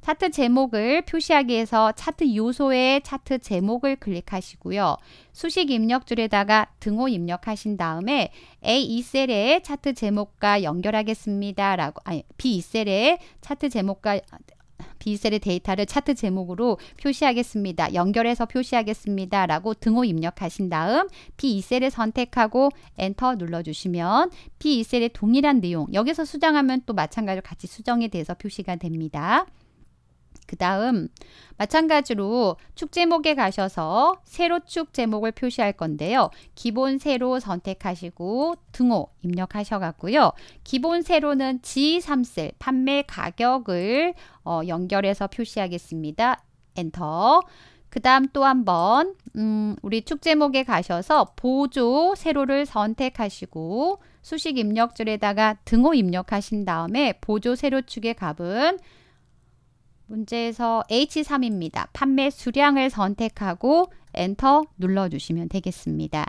차트 제목을 표시하기 위해서 차트 요소의 차트 제목을 클릭하시고요. 수식 입력줄에다가 등호 입력하신 다음에 A 2셀에 차트 제목과 연결하겠습니다. 라고 아니 B 2셀에 차트 제목과 B셀의 데이터를 차트 제목으로 표시하겠습니다. 연결해서 표시하겠습니다. 라고 등호 입력하신 다음 B2셀을 선택하고 엔터 눌러주시면 B2셀의 동일한 내용 여기서 수정하면 또 마찬가지로 같이 수정이 돼서 표시가 됩니다. 그 다음 마찬가지로 축 제목에 가셔서 세로축 제목을 표시할 건데요. 기본 세로 선택하시고 등호 입력하셔갖고요. 기본 세로는 G3셀 판매 가격을 어, 연결해서 표시하겠습니다. 엔터 그 다음 또 한번 음, 우리 축 제목에 가셔서 보조 세로를 선택하시고 수식 입력줄에다가 등호 입력하신 다음에 보조 세로축의 값은 문제에서 H3입니다. 판매 수량을 선택하고 엔터 눌러주시면 되겠습니다.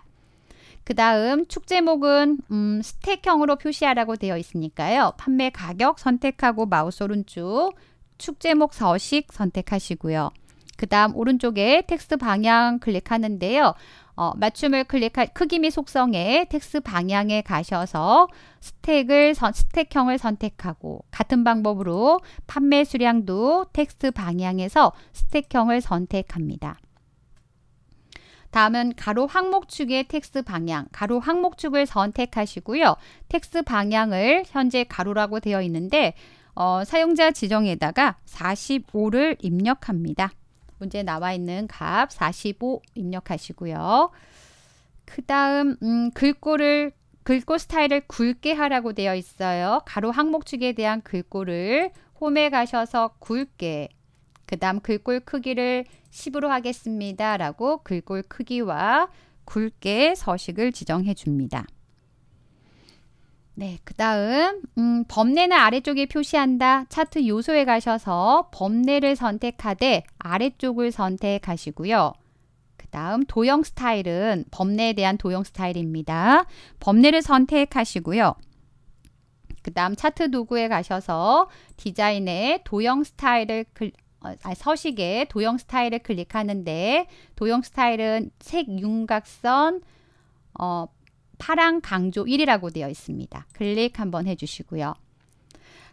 그 다음 축제목은 음, 스택형으로 표시하라고 되어 있으니까요. 판매 가격 선택하고 마우스 오른쪽 축제목 서식 선택하시고요. 그 다음 오른쪽에 텍스트 방향 클릭하는데요. 어, 맞춤을 클릭할 크기 및 속성에 텍스 방향에 가셔서 스택을 선, 스택형을 선택하고 같은 방법으로 판매 수량도 텍스 방향에서 스택형을 선택합니다. 다음은 가로 항목축의 텍스 방향, 가로 항목축을 선택하시고요. 텍스 방향을 현재 가로라고 되어 있는데 어, 사용자 지정에다가 45를 입력합니다. 문제에 나와 있는 값 45 입력하시고요. 그 다음 음, 글꼴을 글꼴 스타일을 굵게 하라고 되어 있어요. 가로 항목축에 대한 글꼴을 홈에 가셔서 굵게 그 다음 글꼴 크기를 10으로 하겠습니다. 라고 글꼴 크기와 굵게 서식을 지정해 줍니다. 네, 그 다음 음, 범례는 아래쪽에 표시한다. 차트 요소에 가셔서 범례를 선택하되 아래쪽을 선택하시고요. 그 다음 도형 스타일은 범례에 대한 도형 스타일입니다. 범례를 선택하시고요. 그 다음 차트 도구에 가셔서 디자인의 도형 스타일을 클 아, 서식에 도형 스타일을 클릭하는데 도형 스타일은 색 윤곽선, 어, 파랑 강조 1이라고 되어 있습니다. 클릭 한번 해주시고요.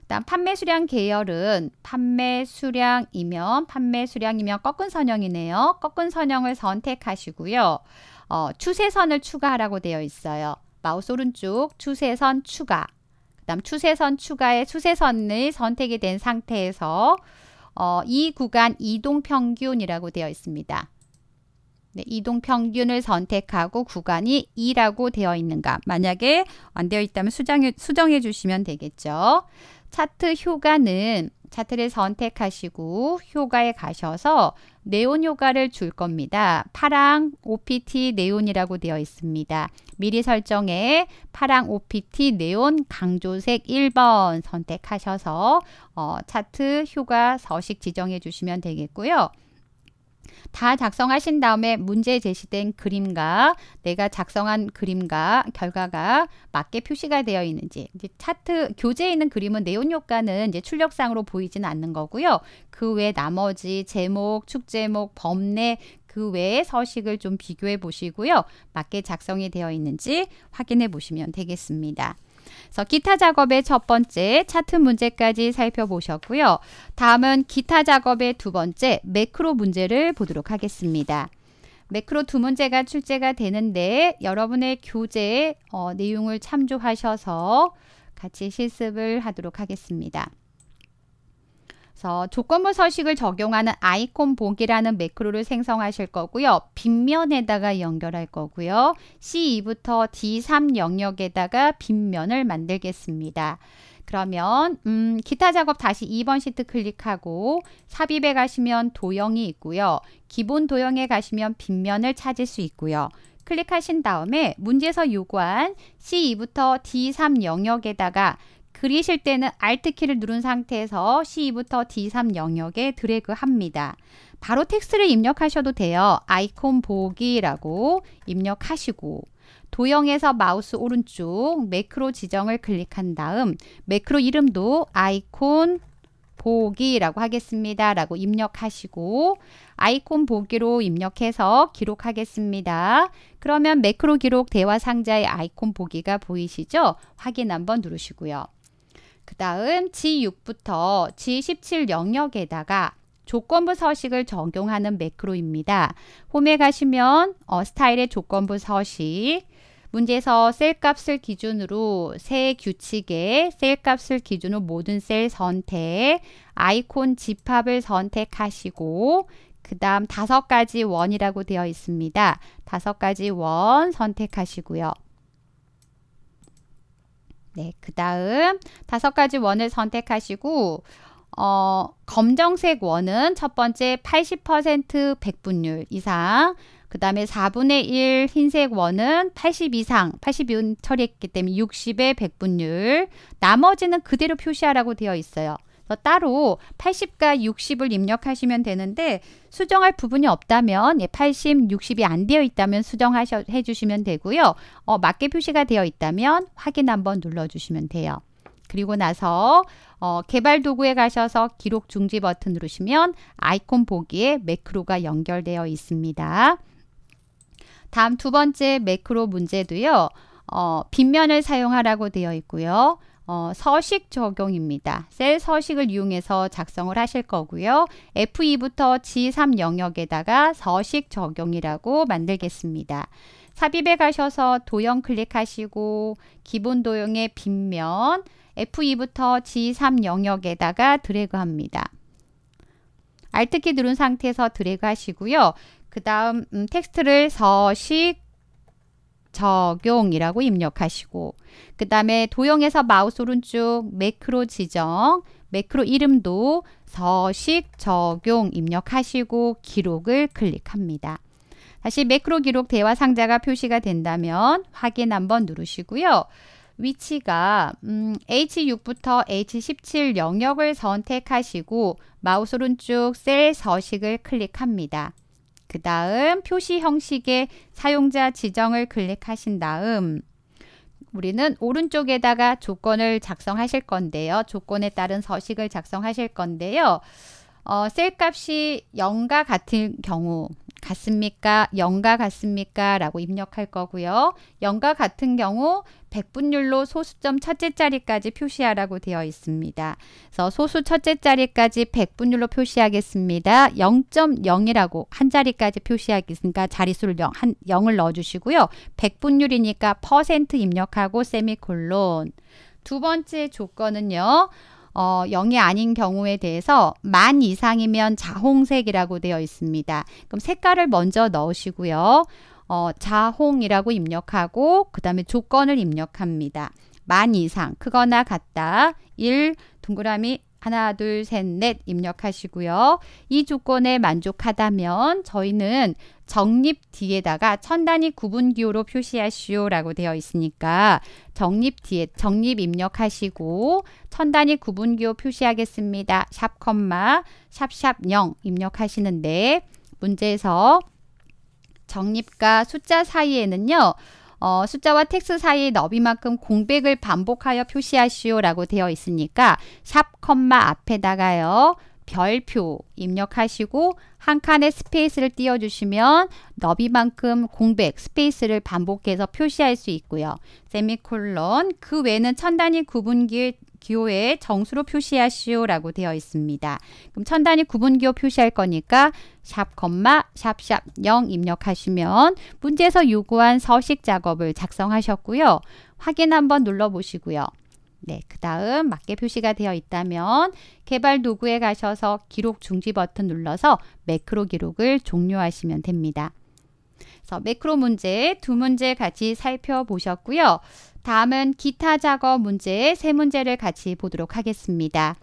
일단 판매 수량 계열은 판매 수량이면 판매 수량이면 꺾은 선형이네요. 꺾은 선형을 선택하시고요. 어, 추세선을 추가하라고 되어 있어요. 마우스 오른쪽 추세선 추가 그 다음 추세선 추가에 추세선을 선택이 된 상태에서 어, 이 구간 이동평균이라고 되어 있습니다. 네, 이동 평균을 선택하고 구간이 2라고 되어 있는가. 만약에 안 되어 있다면 수정해, 수정해 주시면 되겠죠. 차트 효과는 차트를 선택하시고 효과에 가셔서 네온 효과를 줄 겁니다. 파랑 OPT 네온이라고 되어 있습니다. 미리 설정에 파랑 OPT 네온 강조색 1번 선택하셔서 어, 차트 효과 서식 지정해 주시면 되겠고요. 다 작성하신 다음에 문제 에 제시된 그림과 내가 작성한 그림과 결과가 맞게 표시가 되어 있는지 이제 차트 교재에 있는 그림은 내용 효과는 이제 출력상으로 보이진 않는 거고요. 그 외 나머지 제목, 축제목, 범례 그 외에 서식을 좀 비교해 보시고요. 맞게 작성이 되어 있는지 확인해 보시면 되겠습니다. 그래서 기타 작업의 첫 번째 차트 문제까지 살펴보셨고요. 다음은 기타 작업의 두 번째 매크로 문제를 보도록 하겠습니다. 매크로 두 문제가 출제가 되는데 여러분의 교재 어, 내용을 참조하셔서 같이 실습을 하도록 하겠습니다. 그래서 조건부 서식을 적용하는 아이콘 보기라는 매크로를 생성하실 거고요. 빈면에다가 연결할 거고요. C2부터 D3 영역에다가 빈면을 만들겠습니다. 그러면 음, 기타 작업 다시 2번 시트 클릭하고 삽입에 가시면 도형이 있고요. 기본 도형에 가시면 빈면을 찾을 수 있고요. 클릭하신 다음에 문제에서 요구한 C2부터 D3 영역에다가 그리실 때는 Alt 키를 누른 상태에서 C2부터 D3 영역에 드래그 합니다. 바로 텍스트를 입력하셔도 돼요. 아이콘 보기라고 입력하시고 도형에서 마우스 오른쪽 매크로 지정을 클릭한 다음 매크로 이름도 아이콘 보기라고 하겠습니다. 라고 입력하시고 아이콘 보기로 입력해서 기록하겠습니다. 그러면 매크로 기록 대화 상자의 아이콘 보기가 보이시죠? 확인 한번 누르시고요. 그 다음 G6부터 G17 영역에다가 조건부 서식을 적용하는 매크로입니다. 홈에 가시면 어, 스타일의 조건부 서식 문제에서 셀 값을 기준으로 새 규칙에 셀 값을 기준으로 모든 셀 선택, 아이콘 집합을 선택하시고 그 다음 다섯 가지 원이라고 되어 있습니다. 다섯 가지 원 선택하시고요. 네, 그 다음 다섯 가지 원을 선택하시고 어, 검정색 원은 첫 번째 80% 백분율 이상 그 다음에 4분의 1 흰색 원은 80 이상, 80 처리했기 때문에 60의 백분율 나머지는 그대로 표시하라고 되어 있어요. 어, 따로 80과 60을 입력하시면 되는데 수정할 부분이 없다면 80, 예, 60이 안 되어 있다면 수정 해주시면 되고요. 어, 맞게 표시가 되어 있다면 확인 한번 눌러주시면 돼요. 그리고 나서 어, 개발 도구에 가셔서 기록 중지 버튼 누르시면 아이콘 보기에 매크로가 연결되어 있습니다. 다음 두 번째 매크로 문제도요. 어, 빗면을 사용하라고 되어 있고요. 어, 서식 적용입니다. 셀 서식을 이용해서 작성을 하실 거고요. F2부터 G3 영역에다가 서식 적용이라고 만들겠습니다. 삽입에 가셔서 도형 클릭하시고 기본 도형의 빗면 F2부터 G3 영역에다가 드래그합니다. 알트키 누른 상태에서 드래그 하시고요. 그 다음 음, 텍스트를 서식 적용이라고 입력하시고 그 다음에 도형에서 마우스 오른쪽 매크로 지정 매크로 이름도 서식 적용 입력하시고 기록을 클릭합니다. 다시 매크로 기록 대화 상자가 표시가 된다면 확인 한번 누르시고요. 위치가 음, H6부터 H17 영역을 선택하시고 마우스 오른쪽 셀 서식을 클릭합니다. 그 다음 표시 형식의 사용자 지정을 클릭하신 다음 우리는 오른쪽에다가 조건을 작성하실 건데요. 조건에 따른 서식을 작성하실 건데요. 어, 셀 값이 0과 같은 경우 같습니까? 0과 같습니까? 라고 입력할 거고요. 0과 같은 경우 백분율로 소수점 첫째 자리까지 표시하라고 되어 있습니다. 그래서 소수 첫째 자리까지 백분율로 표시하겠습니다. 0.0이라고 한 자리까지 표시하겠으니까 자리수를 0, 한, 0을 넣어주시고요. 백분율이니까 퍼센트 입력하고 세미콜론 두 번째 조건은요. 어, 0이 아닌 경우에 대해서 만 이상이면 자홍색이라고 되어 있습니다. 그럼 색깔을 먼저 넣으시고요. 어, 자홍이라고 입력하고 그 다음에 조건을 입력합니다. 만 이상 크거나 같다 1 동그라미 하나 둘 셋 넷 입력하시고요. 이 조건에 만족하다면 저희는 적립 뒤에다가 천 단위 구분기호로 표시하시오라고 되어 있으니까 적립 뒤에 적립 입력하시고 천 단위 구분기호 표시하겠습니다. 샵 컴마 샵샵 0 입력하시는데 문제에서 정립과 숫자 사이에는요. 어, 숫자와 텍스 사이의 너비만큼 공백을 반복하여 표시하시오 라고 되어 있으니까 샵 컴마 앞에다가요. 별표 입력하시고 한 칸의 스페이스를 띄워주시면 너비만큼 공백 스페이스를 반복해서 표시할 수 있고요. 세미콜론 그 외에는 천 단위 구분기 기호에 정수로 표시하시오라고 되어 있습니다. 그럼 천 단위 구분기호 표시할 거니까 샵 콤마 샵샵 0 입력하시면 문제에서 요구한 서식 작업을 작성하셨고요. 확인 한번 눌러보시고요. 네, 그 다음 맞게 표시가 되어 있다면 개발 도구에 가셔서 기록 중지 버튼 눌러서 매크로 기록을 종료하시면 됩니다. 그래서 매크로 문제 두 문제 같이 살펴보셨고요. 다음은 기타 작업 문제 세 문제를 같이 보도록 하겠습니다.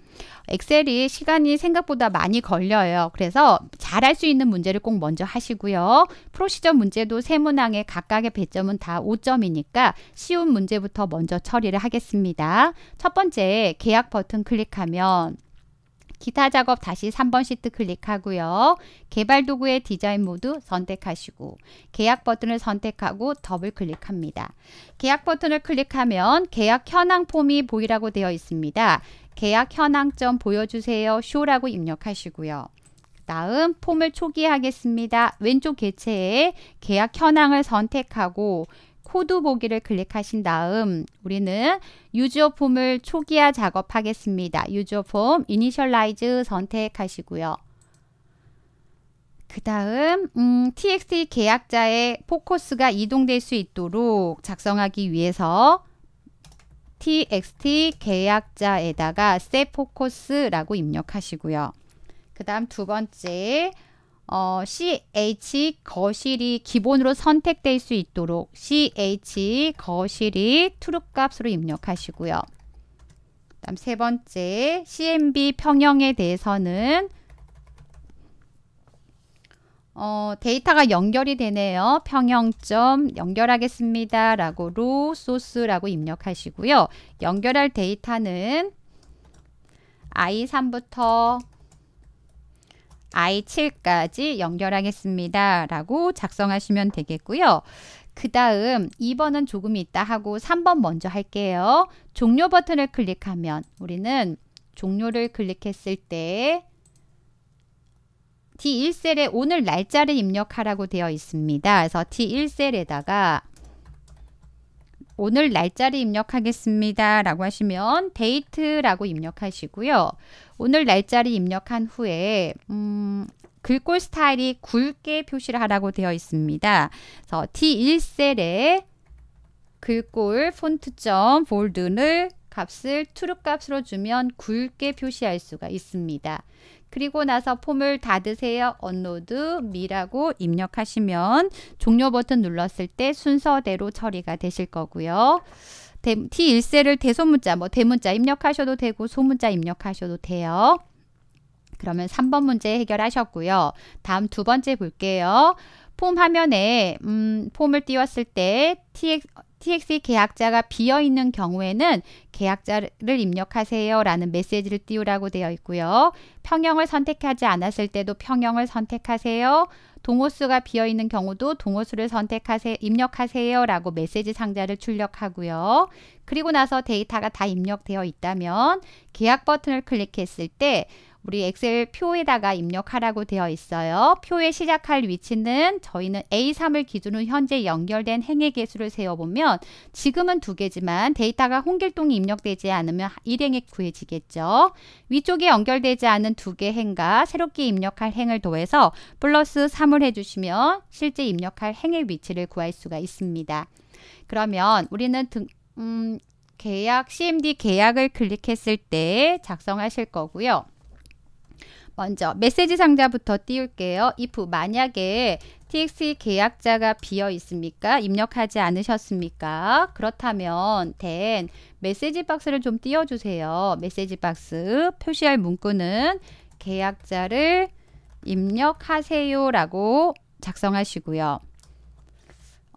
엑셀이 시간이 생각보다 많이 걸려요. 그래서 잘 할 수 있는 문제를 꼭 먼저 하시고요. 프로시저 문제도 세 문항의 각각의 배점은 다 5점이니까 쉬운 문제부터 먼저 처리를 하겠습니다. 첫 번째 계약 버튼 클릭하면 기타 작업 다시 3번 시트 클릭하고요. 개발 도구의 디자인 모드 선택하시고 계약 버튼을 선택하고 더블 클릭합니다. 계약 버튼을 클릭하면 계약 현황 폼이 보이라고 되어 있습니다. 계약 현황점 보여주세요. 쇼라고 입력하시고요. 다음 폼을 초기화하겠습니다. 왼쪽 개체에 계약 현황을 선택하고 코드 보기를 클릭하신 다음 우리는 유저 폼을 초기화 작업하겠습니다. 유저 폼 이니셜라이즈 선택하시고요. 그 다음 음, TXT 계약자의 포커스가 이동될 수 있도록 작성하기 위해서 TXT 계약자에다가 set focus라고 입력하시고요. 그 다음 두 번째 어, CH 거실이 기본으로 선택될 수 있도록 CH 거실이 true값으로 입력하시고요. 다음 세 번째 CMB 평형에 대해서는 어, 데이터가 연결이 되네요. 평형점 연결하겠습니다. 라고 로 소스라고 입력하시고요. 연결할 데이터는 i3부터 I7까지 연결하겠습니다. 라고 작성하시면 되겠고요. 그 다음 2번은 조금 있다 하고 3번 먼저 할게요. 종료 버튼을 클릭하면 우리는 종료를 클릭했을 때 D1셀에 오늘 날짜를 입력하라고 되어 있습니다. 그래서 D1셀에다가 오늘 날짜를 입력하겠습니다. 라고 하시면 데이트라고 입력하시고요. 오늘 날짜를 입력한 후에 음, 글꼴 스타일이 굵게 표시를 하라고 되어 있습니다. 그래서 D1셀에 글꼴 폰트점 볼드를 값을 트루 값으로 주면 굵게 표시할 수가 있습니다. 그리고 나서 폼을 닫으세요. 언로드 미라고 입력하시면 종료 버튼 눌렀을 때 순서대로 처리가 되실 거고요. T1세를 대소문자, 뭐 대문자 입력하셔도 되고 소문자 입력하셔도 돼요. 그러면 3번 문제 해결하셨고요. 다음 두 번째 볼게요. 폼 화면에 음, 폼을 띄웠을 때 TX, t x 계약자가 비어 있는 경우에는 계약자를 입력하세요라는 메시지를 띄우라고 되어 있고요. 평형을 선택하지 않았을 때도 평형을 선택하세요. 동호수가 비어 있는 경우도 동호수를 선택하세요. 입력하세요라고 메시지 상자를 출력하고요. 그리고 나서 데이터가 다 입력되어 있다면 계약 버튼을 클릭했을 때 우리 엑셀 표에다가 입력하라고 되어 있어요. 표에 시작할 위치는 저희는 A3을 기준으로 현재 연결된 행의 개수를 세어보면 지금은 두 개지만 데이터가 홍길동이 입력되지 않으면 일행에 구해지겠죠. 위쪽에 연결되지 않은 두 개 행과 새롭게 입력할 행을 더해서 플러스 3을 해주시면 실제 입력할 행의 위치를 구할 수가 있습니다. 그러면 우리는 등, 음, 계약, CMD 계약을 클릭했을 때 작성하실 거고요. 먼저 메시지 상자부터 띄울게요. if 만약에 t x 계약자가 비어 있습니까? 입력하지 않으셨습니까? 그렇다면 then 메시지 박스를 좀 띄워주세요. 메시지 박스 표시할 문구는 계약자를 입력하세요 라고 작성하시고요.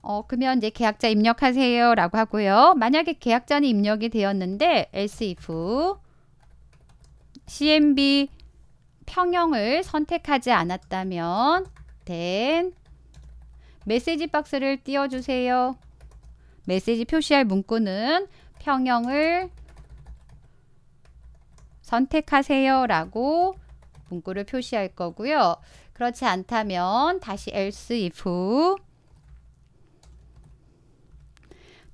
어, 그러면 이제 계약자 입력하세요 라고 하고요. 만약에 계약자는 입력이 되었는데 else if cmb 평형을 선택하지 않았다면 then 메시지 박스를 띄워주세요. 메시지 표시할 문구는 평형을 선택하세요 라고 문구를 표시할 거고요. 그렇지 않다면 다시 else if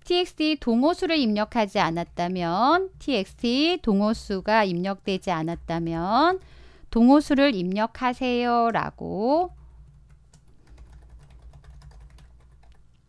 txt 동호수를 입력하지 않았다면 txt 동호수가 입력되지 않았다면 동호수를 입력하세요 라고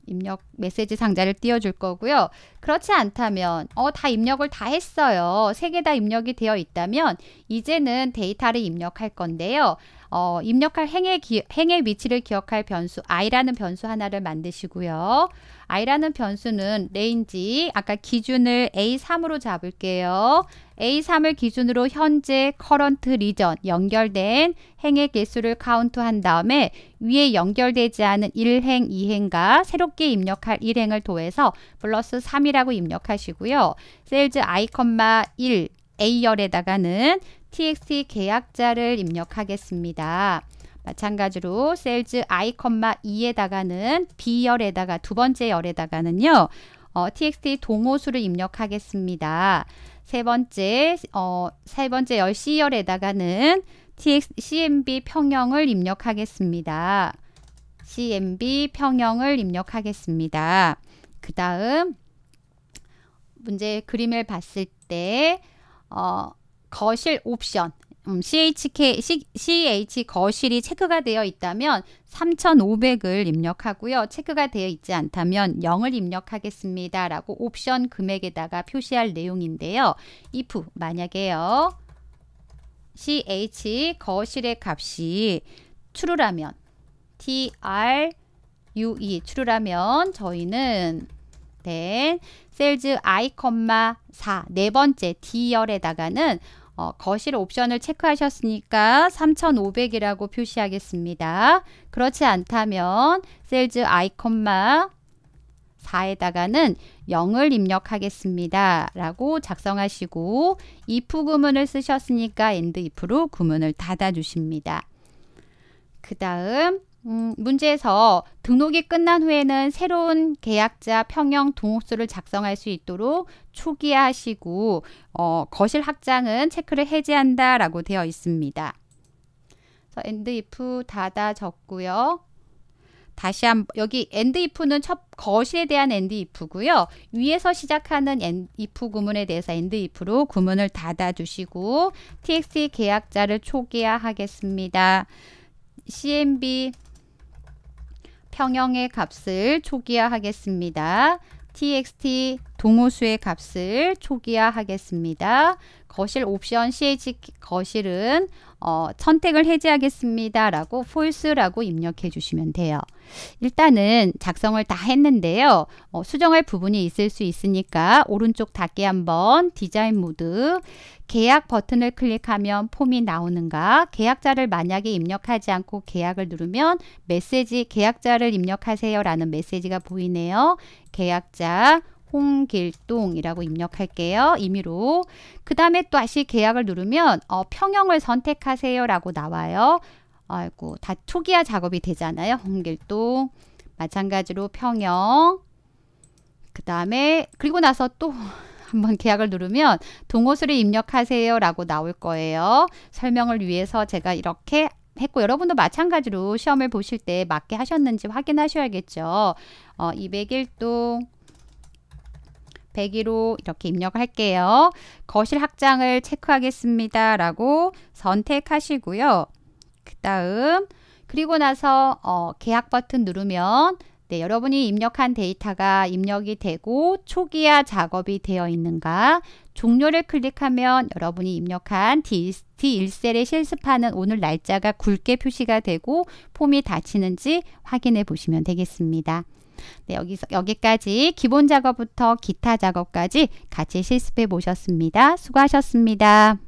입력 메시지 상자를 띄워줄 거고요. 그렇지 않다면 어, 다 입력을 다 했어요. 세 개 다 입력이 되어 있다면 이제는 데이터를 입력할 건데요. 어, 입력할 행의, 기, 행의 위치를 기억할 변수 i라는 변수 하나를 만드시고요. i라는 변수는 레인지 아까 기준을 A3으로 잡을게요. A3을 기준으로 현재 커런트 리전 연결된 행의 개수를 카운트한 다음에 위에 연결되지 않은 1행, 2행과 새롭게 입력할 1행을 더해서 플러스 3이라고 입력하시고요. 셀즈 아1 A열에다가는 txt 계약자를 입력하겠습니다. 마찬가지로 셀즈 아 2에다가는 B열에다가 두 번째 열에다가는요. 어, txt 동호수를 입력하겠습니다. 세 번째, 어, 세 번째 열시열에다가는 tx cmb 평형을 입력하겠습니다. cmb 평형을 입력하겠습니다. 그 다음 문제 그림을 봤을 때 어, 거실 옵션 음, CHK, CH 거실이 체크가 되어 있다면 3,500을 입력하고요. 체크가 되어 있지 않다면 0을 입력하겠습니다. 라고 옵션 금액에다가 표시할 내용인데요. if 만약에요. CH 거실의 값이 true라면 TR UE 추르라면 저희는 네, 셀즈 i, 4네 번째 D열에다가는 어, 거실 옵션을 체크하셨으니까 3,500이라고 표시하겠습니다. 그렇지 않다면 셀즈 아이콘마 4에다가는 0을 입력하겠습니다. 라고 작성하시고 if 구문을 쓰셨으니까 and if로 구문을 닫아주십니다. 그 다음 음, 문제에서 등록이 끝난 후에는 새로운 계약자 평형 등록수를 작성할 수 있도록 초기화하시고 어, 거실 확장은 체크를 해제한다 라고 되어 있습니다. 그래서 and if 닫아 적고요. 다시 한 여기 and if는 첫 거실에 대한 and if고요. 위에서 시작하는 and if 구문에 대해서 and if로 구문을 닫아 주시고 txt 계약자를 초기화하겠습니다. CMB 평형의 값을 초기화하겠습니다. txt 동호수의 값을 초기화하겠습니다. 거실 옵션 CH 거실은 어, 선택을 해제하겠습니다. 라고 false라고 입력해 주시면 돼요. 일단은 작성을 다 했는데요. 어, 수정할 부분이 있을 수 있으니까 오른쪽 닫기 한번 디자인 모드 계약 버튼을 클릭하면 폼이 나오는가 계약자를 만약에 입력하지 않고 계약을 누르면 메시지 계약자를 입력하세요 라는 메시지가 보이네요. 계약자 홍길동이라고 입력할게요. 임의로. 그 다음에 또 다시 계약을 누르면 어, 평형을 선택하세요 라고 나와요. 아이고 다 초기화 작업이 되잖아요. 홍길동 마찬가지로 평영 그 다음에 그리고 나서 또 한번 계약을 누르면 동호수를 입력하세요 라고 나올 거예요. 설명을 위해서 제가 이렇게 했고 여러분도 마찬가지로 시험을 보실 때 맞게 하셨는지 확인하셔야겠죠. 어, 201동 101호 이렇게 입력할게요. 을 거실 확장을 체크하겠습니다. 라고 선택하시고요. 다음 그리고 나서 어, 계약 버튼 누르면 네, 여러분이 입력한 데이터가 입력이 되고 초기화 작업이 되어 있는가 종료를 클릭하면 여러분이 입력한 D1셀에 실습하는 오늘 날짜가 굵게 표시가 되고 폼이 닫히는지 확인해 보시면 되겠습니다. 네, 여기서, 여기까지 기본 작업부터 기타 작업까지 같이 실습해 보셨습니다. 수고하셨습니다.